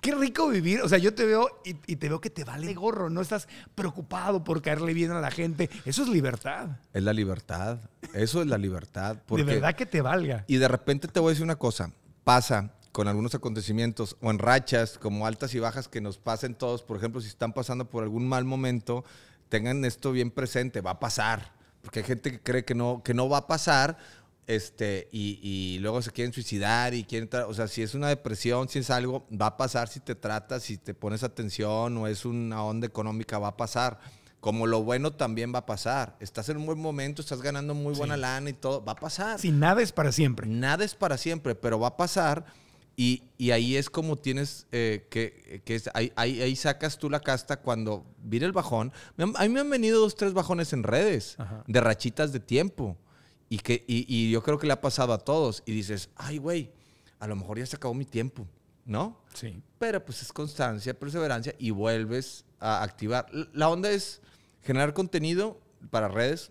Qué rico vivir. O sea, yo te veo y, te veo que te vale gorro. No estás preocupado por caerle bien a la gente. Eso es libertad. Es la libertad. Eso es la libertad. de verdad que te valga. Y de repente te voy a decir una cosa. Pasa con algunos acontecimientos o en rachas como altas y bajas que nos pasen todos. Por ejemplo, si están pasando por algún mal momento, tengan esto bien presente. Va a pasar. Porque hay gente que cree que no, que no va a pasar este, y, luego se quieren suicidar y quieren, o sea, si es una depresión, si es algo, va a pasar si te tratas, si te pones atención o es una onda económica, va a pasar. Como lo bueno también va a pasar. Estás en un buen momento, estás ganando muy buena lana y todo, va a pasar. Si nada es para siempre. Nada es para siempre, pero va a pasar y, ahí es como tienes eh, que, ahí, sacas tú la casta cuando viene el bajón. A mí me han venido dos, tres bajones en redes, de rachitas de tiempo y, que, y, yo creo que le ha pasado a todos. Y dices, ay, güey, a lo mejor ya se acabó mi tiempo, ¿no? Sí. Pero pues es constancia, perseverancia y vuelves a activar. La onda es generar contenido para redes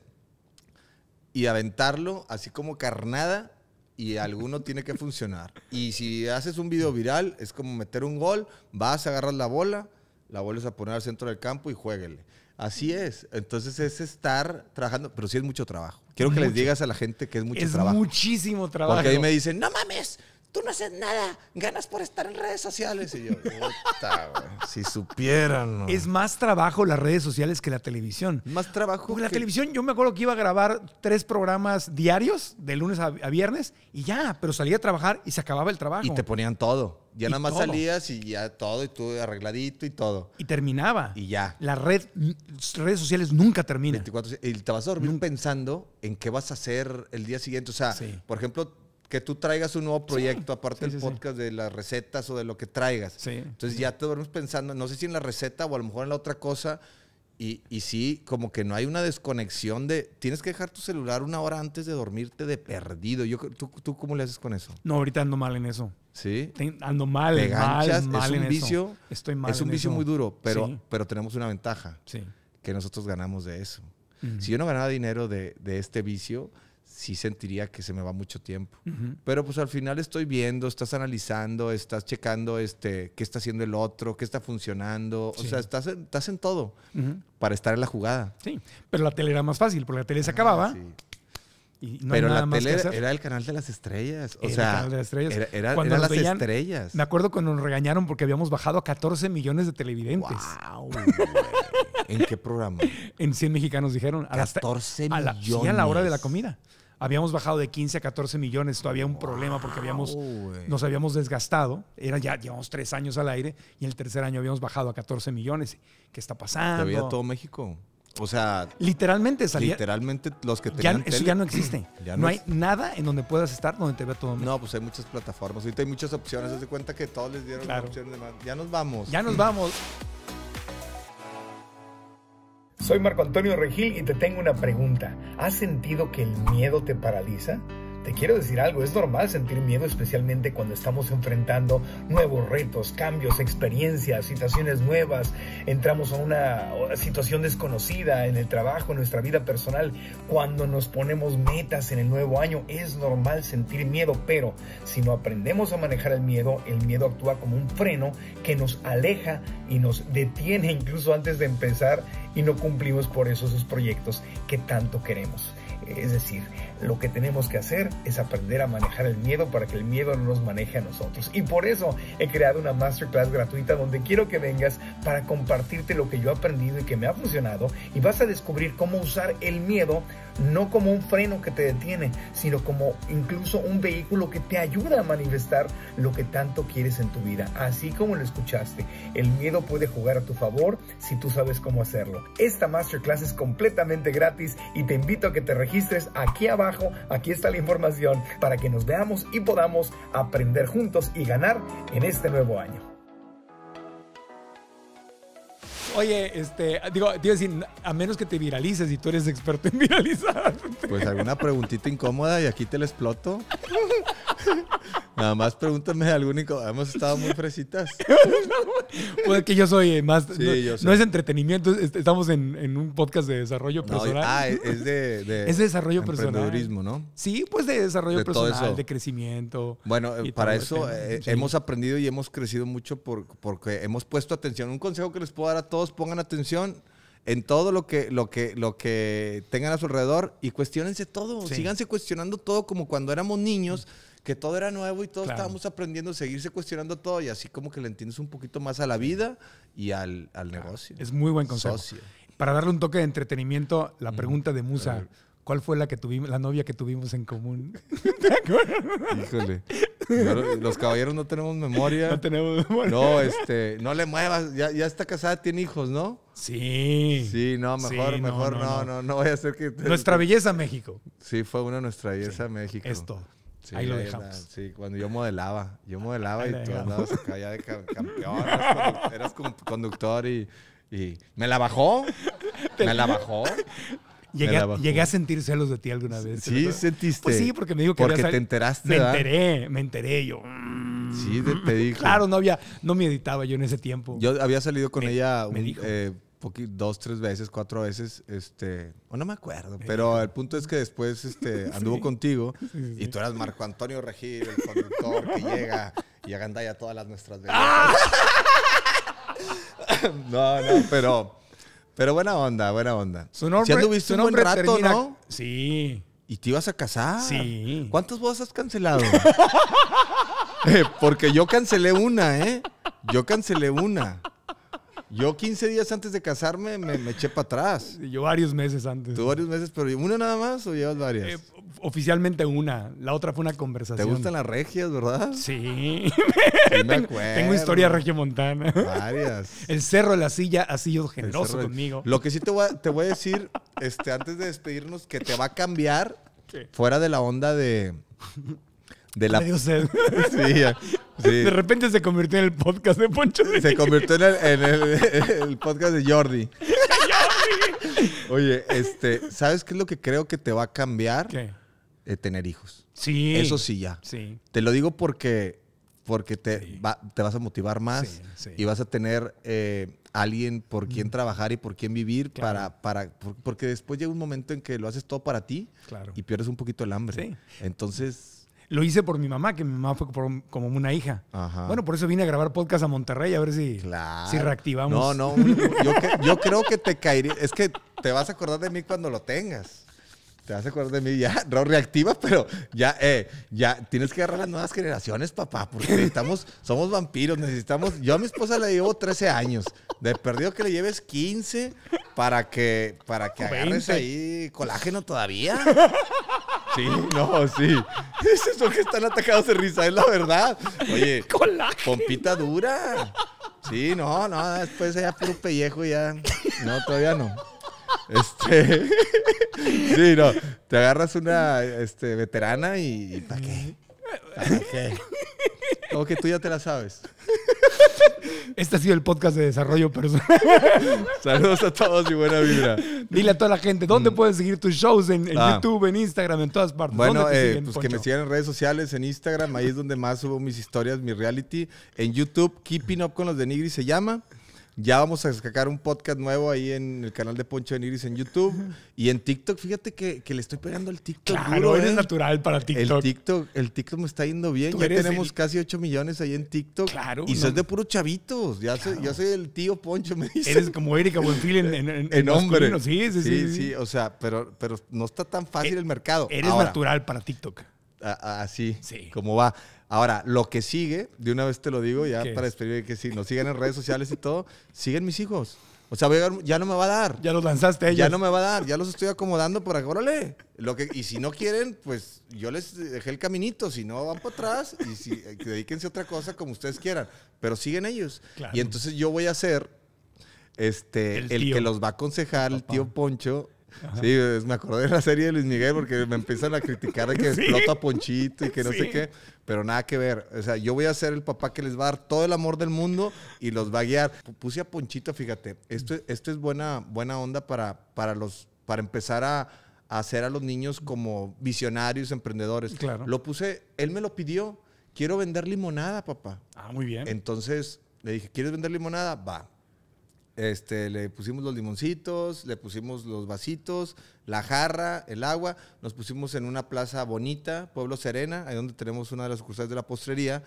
y aventarlo así como carnada y alguno tiene que funcionar. Y si haces un video viral, es como meter un gol, vas, a agarrar la bola, la vuelves a poner al centro del campo y jueguele. Así es. Entonces es estar trabajando, pero sí es mucho trabajo. Quiero que les digas a la gente que es mucho trabajo. Es muchísimo trabajo. Porque ahí me dicen, no mames, tú no haces nada, ganas por estar en redes sociales. Y yo, puta, Si supieran. Es más trabajo las redes sociales que la televisión. Más trabajo. Porque la televisión, yo me acuerdo que iba a grabar tres programas diarios, de lunes a, viernes, y ya, pero salía a trabajar y se acababa el trabajo. Y te ponían todo. Ya nada más salías y ya todo, y tú arregladito y todo. Y terminaba. Y ya. La red, las redes sociales nunca terminan. 24, y te vas a dormir pensando en qué vas a hacer el día siguiente. O sea, por ejemplo, que tú traigas un nuevo proyecto, aparte del podcast, de las recetas o de lo que traigas. Entonces ya te duermes pensando, no sé si en la receta o a lo mejor en la otra cosa. Y, y sí, como que no hay una desconexión de. Tienes que dejar tu celular una hora antes de dormirte de perdido. Yo, ¿tú, ¿Tú cómo le haces con eso? No, ahorita ando mal en eso. ¿Sí? Ando mal, mal, mal en vicio, eso. Estoy mal. Es un vicio muy duro, pero, pero tenemos una ventaja. Sí. Que nosotros ganamos de eso. Si yo no ganaba dinero de, de este vicio, sí sentiría que se me va mucho tiempo. Pero pues al final estoy viendo, estás analizando, estás checando este, qué está haciendo el otro, qué está funcionando. O sea, estás, estás en todo para estar en la jugada. Sí, pero la tele era más fácil, porque la tele se acababa, ah, pero la tele era, el canal de las estrellas. era el canal de las estrellas. las estrellas. Me acuerdo cuando nos regañaron porque habíamos bajado a 14 millones de televidentes. ¿En qué programa? En 100 mexicanos dijeron. A 14 millones. a la hora de la comida. Habíamos bajado de 15 a 14 millones, todavía un problema porque habíamos, nos habíamos desgastado. Era ya, llevamos tres años al aire y el tercer año habíamos bajado a 14 millones. ¿Qué está pasando? todo México? O sea. Literalmente salía. Literalmente los que tenían. Ya, eso ya no existe. no, hay nada en donde puedas estar donde te vea todo el mundo. No, pues hay muchas plataformas. Ahorita hay muchas opciones. Haz de cuenta que todos les dieron la opciones de más. Ya nos vamos. Ya nos vamos. Soy Marco Antonio Regil y te tengo una pregunta. ¿Has sentido que el miedo te paraliza? Te quiero decir algo, es normal sentir miedo especialmente cuando estamos enfrentando nuevos retos, cambios, experiencias, situaciones nuevas, entramos a una situación desconocida en el trabajo, en nuestra vida personal, cuando nos ponemos metas en el nuevo año, es normal sentir miedo, pero si no aprendemos a manejar el miedo, el miedo actúa como un freno que nos aleja y nos detiene incluso antes de empezar y no cumplimos por eso esos proyectos que tanto queremos. Es decir, lo que tenemos que hacer es aprender a manejar el miedo para que el miedo no nos maneje a nosotros. Y por eso he creado una masterclass gratuita donde quiero que vengas para compartirte lo que yo he aprendido y que me ha funcionado y vas a descubrir cómo usar el miedo no como un freno que te detiene, sino como incluso un vehículo que te ayuda a manifestar lo que tanto quieres en tu vida. Así como lo escuchaste, el miedo puede jugar a tu favor si tú sabes cómo hacerlo. Esta masterclass es completamente gratis y te invito a que te registres aquí abajo aquí está la información para que nos veamos y podamos aprender juntos y ganar en este nuevo año. Oye, este, digo, te a decir, a menos que te viralices y tú eres experto en viralizar. Pues alguna preguntita incómoda y aquí te la exploto. Nada más pregúntame algún único. Hemos estado muy fresitas. puede que yo soy más. no, no, es entretenimiento, estamos en, en, un podcast de desarrollo personal. Ah, e-, es de, Es de desarrollo personal. ¿no? Sí, pues de desarrollo de personal, de crecimiento. Bueno, para eso este, eh, hemos aprendido y hemos crecido mucho porque hemos puesto atención. Un consejo que les puedo dar a todos: pongan atención en todo lo que, lo que, lo que tengan a su alrededor y cuestionense todo. siganse Síganse cuestionando todo como cuando éramos niños que todo era nuevo y todos estábamos aprendiendo, a seguirse cuestionando todo y así como que le entiendes un poquito más a la vida y al, negocio. Es muy buen consejo. Para darle un toque de entretenimiento, la mm. pregunta de Musa, ¿cuál fue la que tuvimos, la novia que tuvimos en común? Híjole. los caballeros no tenemos memoria. No tenemos memoria. No, este, no le muevas. Ya, está casada, tiene hijos, ¿no? Sí. Sí, no, mejor, mejor, no no, no no, voy a hacer que. Nuestra belleza México. Sí, fue una nuestra belleza México. Esto ahí lo dejamos. sí, cuando yo modelaba. Yo modelaba y tú andabas acá ya de campeón. Eras, conductor y, ¿Me la bajó? ¿Me la bajó? Llegué, llegué a sentir celos de ti alguna vez. Sí, sentiste. Pues sí, porque me dijo que Porque te enteraste. Me enteré, me enteré yo. Mm. Sí, te, dije. Claro, no había, no me editaba yo en ese tiempo. Yo había salido con ella un, Eh, dos, tres veces, cuatro veces, este, o no me acuerdo, eh. pero el punto es que después este, anduvo contigo y tú eras Marco Antonio Regil, el conductor que llega y agandalla todas las nuestras veces. Ah. no, no, pero, pero buena onda, buena onda. si anduviste un buen rato, ¿no? Sí. ¿Y te ibas a casar? Sí. ¿Cuántas bodas has cancelado? Eh, porque yo cancelé una, ¿eh? Yo cancelé una. Yo 15 días antes de casarme me, eché para atrás. Y yo varios meses antes. ¿Tú varios meses? ¿Pero una nada más o llevas varias? Eh, oficialmente una. La otra fue una conversación. ¿Te gustan las regias, verdad? Sí. Tengo historia montana. Varias. El Cerro de la Silla ha sido generoso conmigo. Lo que sí te voy a, decir, este, antes de despedirnos, que te va a cambiar fuera de la onda de de la... Eh. De repente se convirtió en el podcast de Poncho Se convirtió en el, podcast de Jordi. Oye, este, ¿sabes qué es lo que creo que te va a cambiar? ¿Qué? Eh, tener hijos. Sí. Eso sí ya. Sí. Te lo digo porque, porque te, te vas a motivar más y vas a tener eh, alguien por quien trabajar y por quien vivir para, para, porque después llega un momento en que lo haces todo para ti claro. y pierdes un poquito el hambre. Entonces lo hice por mi mamá, que mi mamá fue como una hija. Bueno, por eso vine a grabar podcast a Monterrey, a ver si, si reactivamos. No, no, yo, yo, creo que te caería. Es que te vas a acordar de mí cuando lo tengas. Te vas a acordar de mí ya, no reactiva, pero ya, eh, ya tienes que agarrar las nuevas generaciones, papá, porque necesitamos, somos vampiros, necesitamos. Yo a mi esposa le llevo 13 años. De perdido que le lleves 15 para que, para que agarres ahí colágeno todavía. Sí, no, sí. Es porque que están atacados de risa, es la verdad. Oye, pompita dura. Sí, no, no, después ya un pellejo ya. No, todavía no. Este. sí, no. Te agarras una este, veterana y. ¿Para qué? ¿Para qué? Como que tú ya te la sabes. Este ha sido el podcast de desarrollo personal. Saludos a todos y buena vibra. Dile a toda la gente, ¿dónde mm. pueden seguir tus shows? En, ah. YouTube, en Instagram, en todas partes. Bueno, eh, pues que me sigan en redes sociales, en Instagram, ahí es donde más subo mis historias, mi reality. En YouTube, Keeping Up con los de Nigri se llama. Ya vamos a sacar un podcast nuevo ahí en el canal de Poncho de en YouTube. Y en TikTok, fíjate que, le estoy pegando el TikTok. Claro, eres ¿eh? natural para TikTok. El TikTok, me está yendo bien. Ya tenemos casi 8 millones ahí en TikTok. Claro. Y son sos de puros chavitos. Ya, soy, el tío Poncho, me dice. Eres como Erika Buenfil en, en, hombre. Sí sí, sí O sea, pero, pero no está tan fácil eh, el mercado. Eres natural para TikTok. Así, sí. como va. Ahora, lo que sigue, de una vez te lo digo, ya para despedirme, que si nos siguen en redes sociales y todo, siguen mis hijos. O sea, ya no me va a dar. Ya los lanzaste Ya no me va a dar, ya los estoy acomodando por acá, órale. Lo que, y si no quieren, pues yo les dejé el caminito, si no van para atrás y si, eh, dedíquense a otra cosa como ustedes quieran, pero siguen ellos. Y entonces yo voy a ser este, el, que los va a aconsejar, el tío Poncho, Sí, me acordé de la serie de Luis Miguel porque me empiezan a criticar de que explota Ponchito y que no sé qué, pero nada que ver. O sea, yo voy a ser el papá que les va a dar todo el amor del mundo y los va a guiar. Puse a Ponchito, fíjate, esto, esto es buena, buena onda para, para, los, para empezar a, a hacer a los niños como visionarios, emprendedores. Claro. Lo puse, él me lo pidió. Quiero vender limonada, papá. Ah, muy bien. Entonces le dije, ¿quieres vender limonada? Va este, le pusimos los limoncitos, le pusimos los vasitos, la jarra, el agua. Nos pusimos en una plaza bonita, Pueblo Serena, ahí donde tenemos una de las sucursales de la postrería.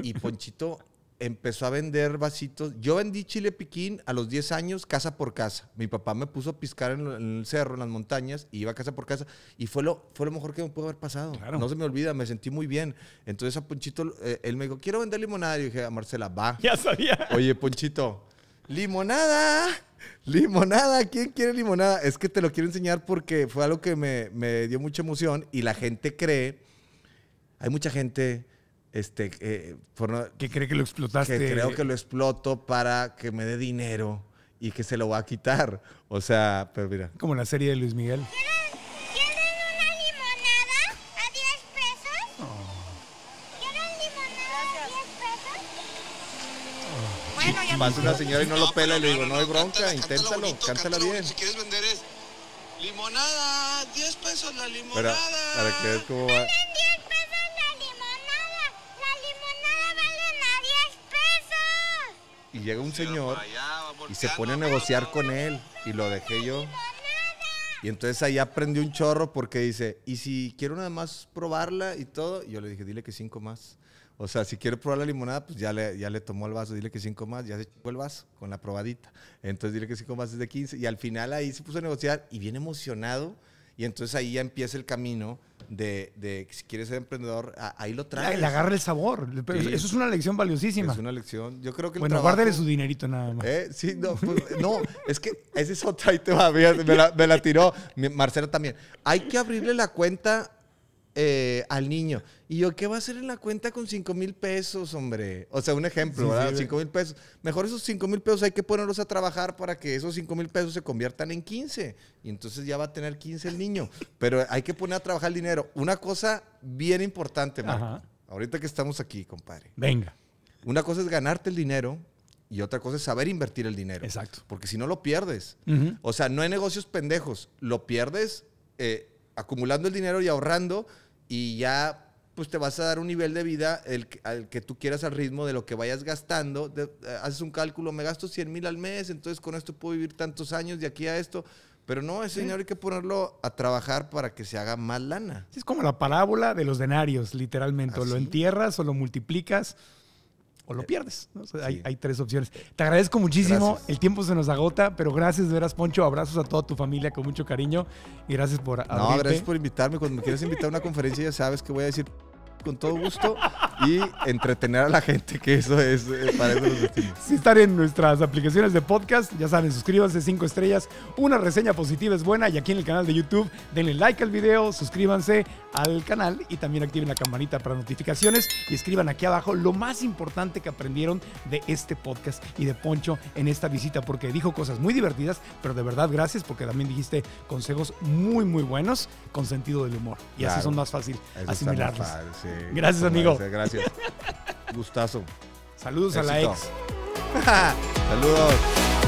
Y Ponchito empezó a vender vasitos. Yo vendí chile piquín a los 10 años, casa por casa. Mi papá me puso a piscar en, el cerro, en las montañas, y iba casa por casa. Y fue lo, fue lo mejor que me pudo haber pasado. No se me olvida, me sentí muy bien. Entonces a Ponchito, eh, él me dijo, quiero vender limonada. Y dije a ah, Marcela, va. Ya sabía. Oye, Ponchito, limonada. Limonada, ¿quién quiere limonada? Es que te lo quiero enseñar porque fue algo que me, dio mucha emoción y la gente cree, hay mucha gente este, eh, que cree que lo explotaste. Que creo que lo exploto para que me dé dinero y que se lo va a quitar. O sea, pero mira. Como la serie de Luis Miguel. bueno, una señora y no lo pela y le digo, no hay bronca, inténtalo, cántala bien. Si quieres vender es limonada, 10 pesos la limonada. Para, que veas cómo va. Y llega un señor y se pone a negociar con él y lo dejé yo. Y entonces ahí aprendí un chorro porque dice, y si quiero nada más probarla y todo, yo le dije, dile que cinco más. O sea, si quiere probar la limonada, pues ya le, ya le tomó el vaso, dile que cinco más, ya se chupó el vaso con la probadita. Entonces dile que cinco más es de 15 y al final ahí se puso a negociar y viene emocionado y entonces ahí ya empieza el camino de, de si quieres ser emprendedor, ahí lo trae. Le agarra el sabor. Eso es una lección valiosísima. Es una lección. Yo creo que. bueno, guárdale su dinerito nada más. ¿Eh? Sí, no, pues, no, es que ese es otro. Ahí te me la, me la tiró. Marcela también. Hay que abrirle la cuenta eh, al niño. Y yo, ¿qué va a hacer en la cuenta con 5 mil pesos, hombre? O sea, un ejemplo, ¿verdad? 5 mil pesos. Mejor esos 5 mil pesos hay que ponerlos a trabajar para que esos 5 mil pesos se conviertan en 15. Y entonces ya va a tener 15 el niño. Pero hay que poner a trabajar el dinero. Una cosa bien importante, Marco. Ahorita que estamos aquí, compadre. Venga. Una cosa es ganarte el dinero y otra cosa es saber invertir el dinero. Exacto. Porque si no lo pierdes. O sea, no hay negocios pendejos. Lo pierdes eh, acumulando el dinero y ahorrando y ya pues te vas a dar un nivel de vida el, al que tú quieras al ritmo de lo que vayas gastando. Eh, haces un cálculo, me gasto 100 mil al mes, entonces con esto puedo vivir tantos años de aquí a esto. Pero no, ese señor hay que ponerlo a trabajar para que se haga más lana. es como la parábola de los denarios, literalmente. o lo entierras o lo multiplicas o lo eh, pierdes. hay, tres opciones. Te agradezco muchísimo. El tiempo se nos agota, pero gracias de veras, Poncho. Abrazos a toda tu familia con mucho cariño y gracias por No, gracias por invitarme. Cuando me quieres invitar a una conferencia ya sabes que voy a decir con todo gusto y entretener a la gente, que eso es eh, para eso Si están en nuestras aplicaciones de podcast, ya saben, suscríbanse, cinco estrellas, una reseña positiva es buena y aquí en el canal de YouTube denle like al video, suscríbanse al canal y también activen la campanita para notificaciones y escriban aquí abajo lo más importante que aprendieron de este podcast y de Poncho en esta visita porque dijo cosas muy divertidas, pero de verdad gracias porque también dijiste consejos muy muy buenos con sentido del humor y así son más fácil asimilarlos. Gracias, amigo. Gracias. Gustazo. Saludos a la ex. Saludos.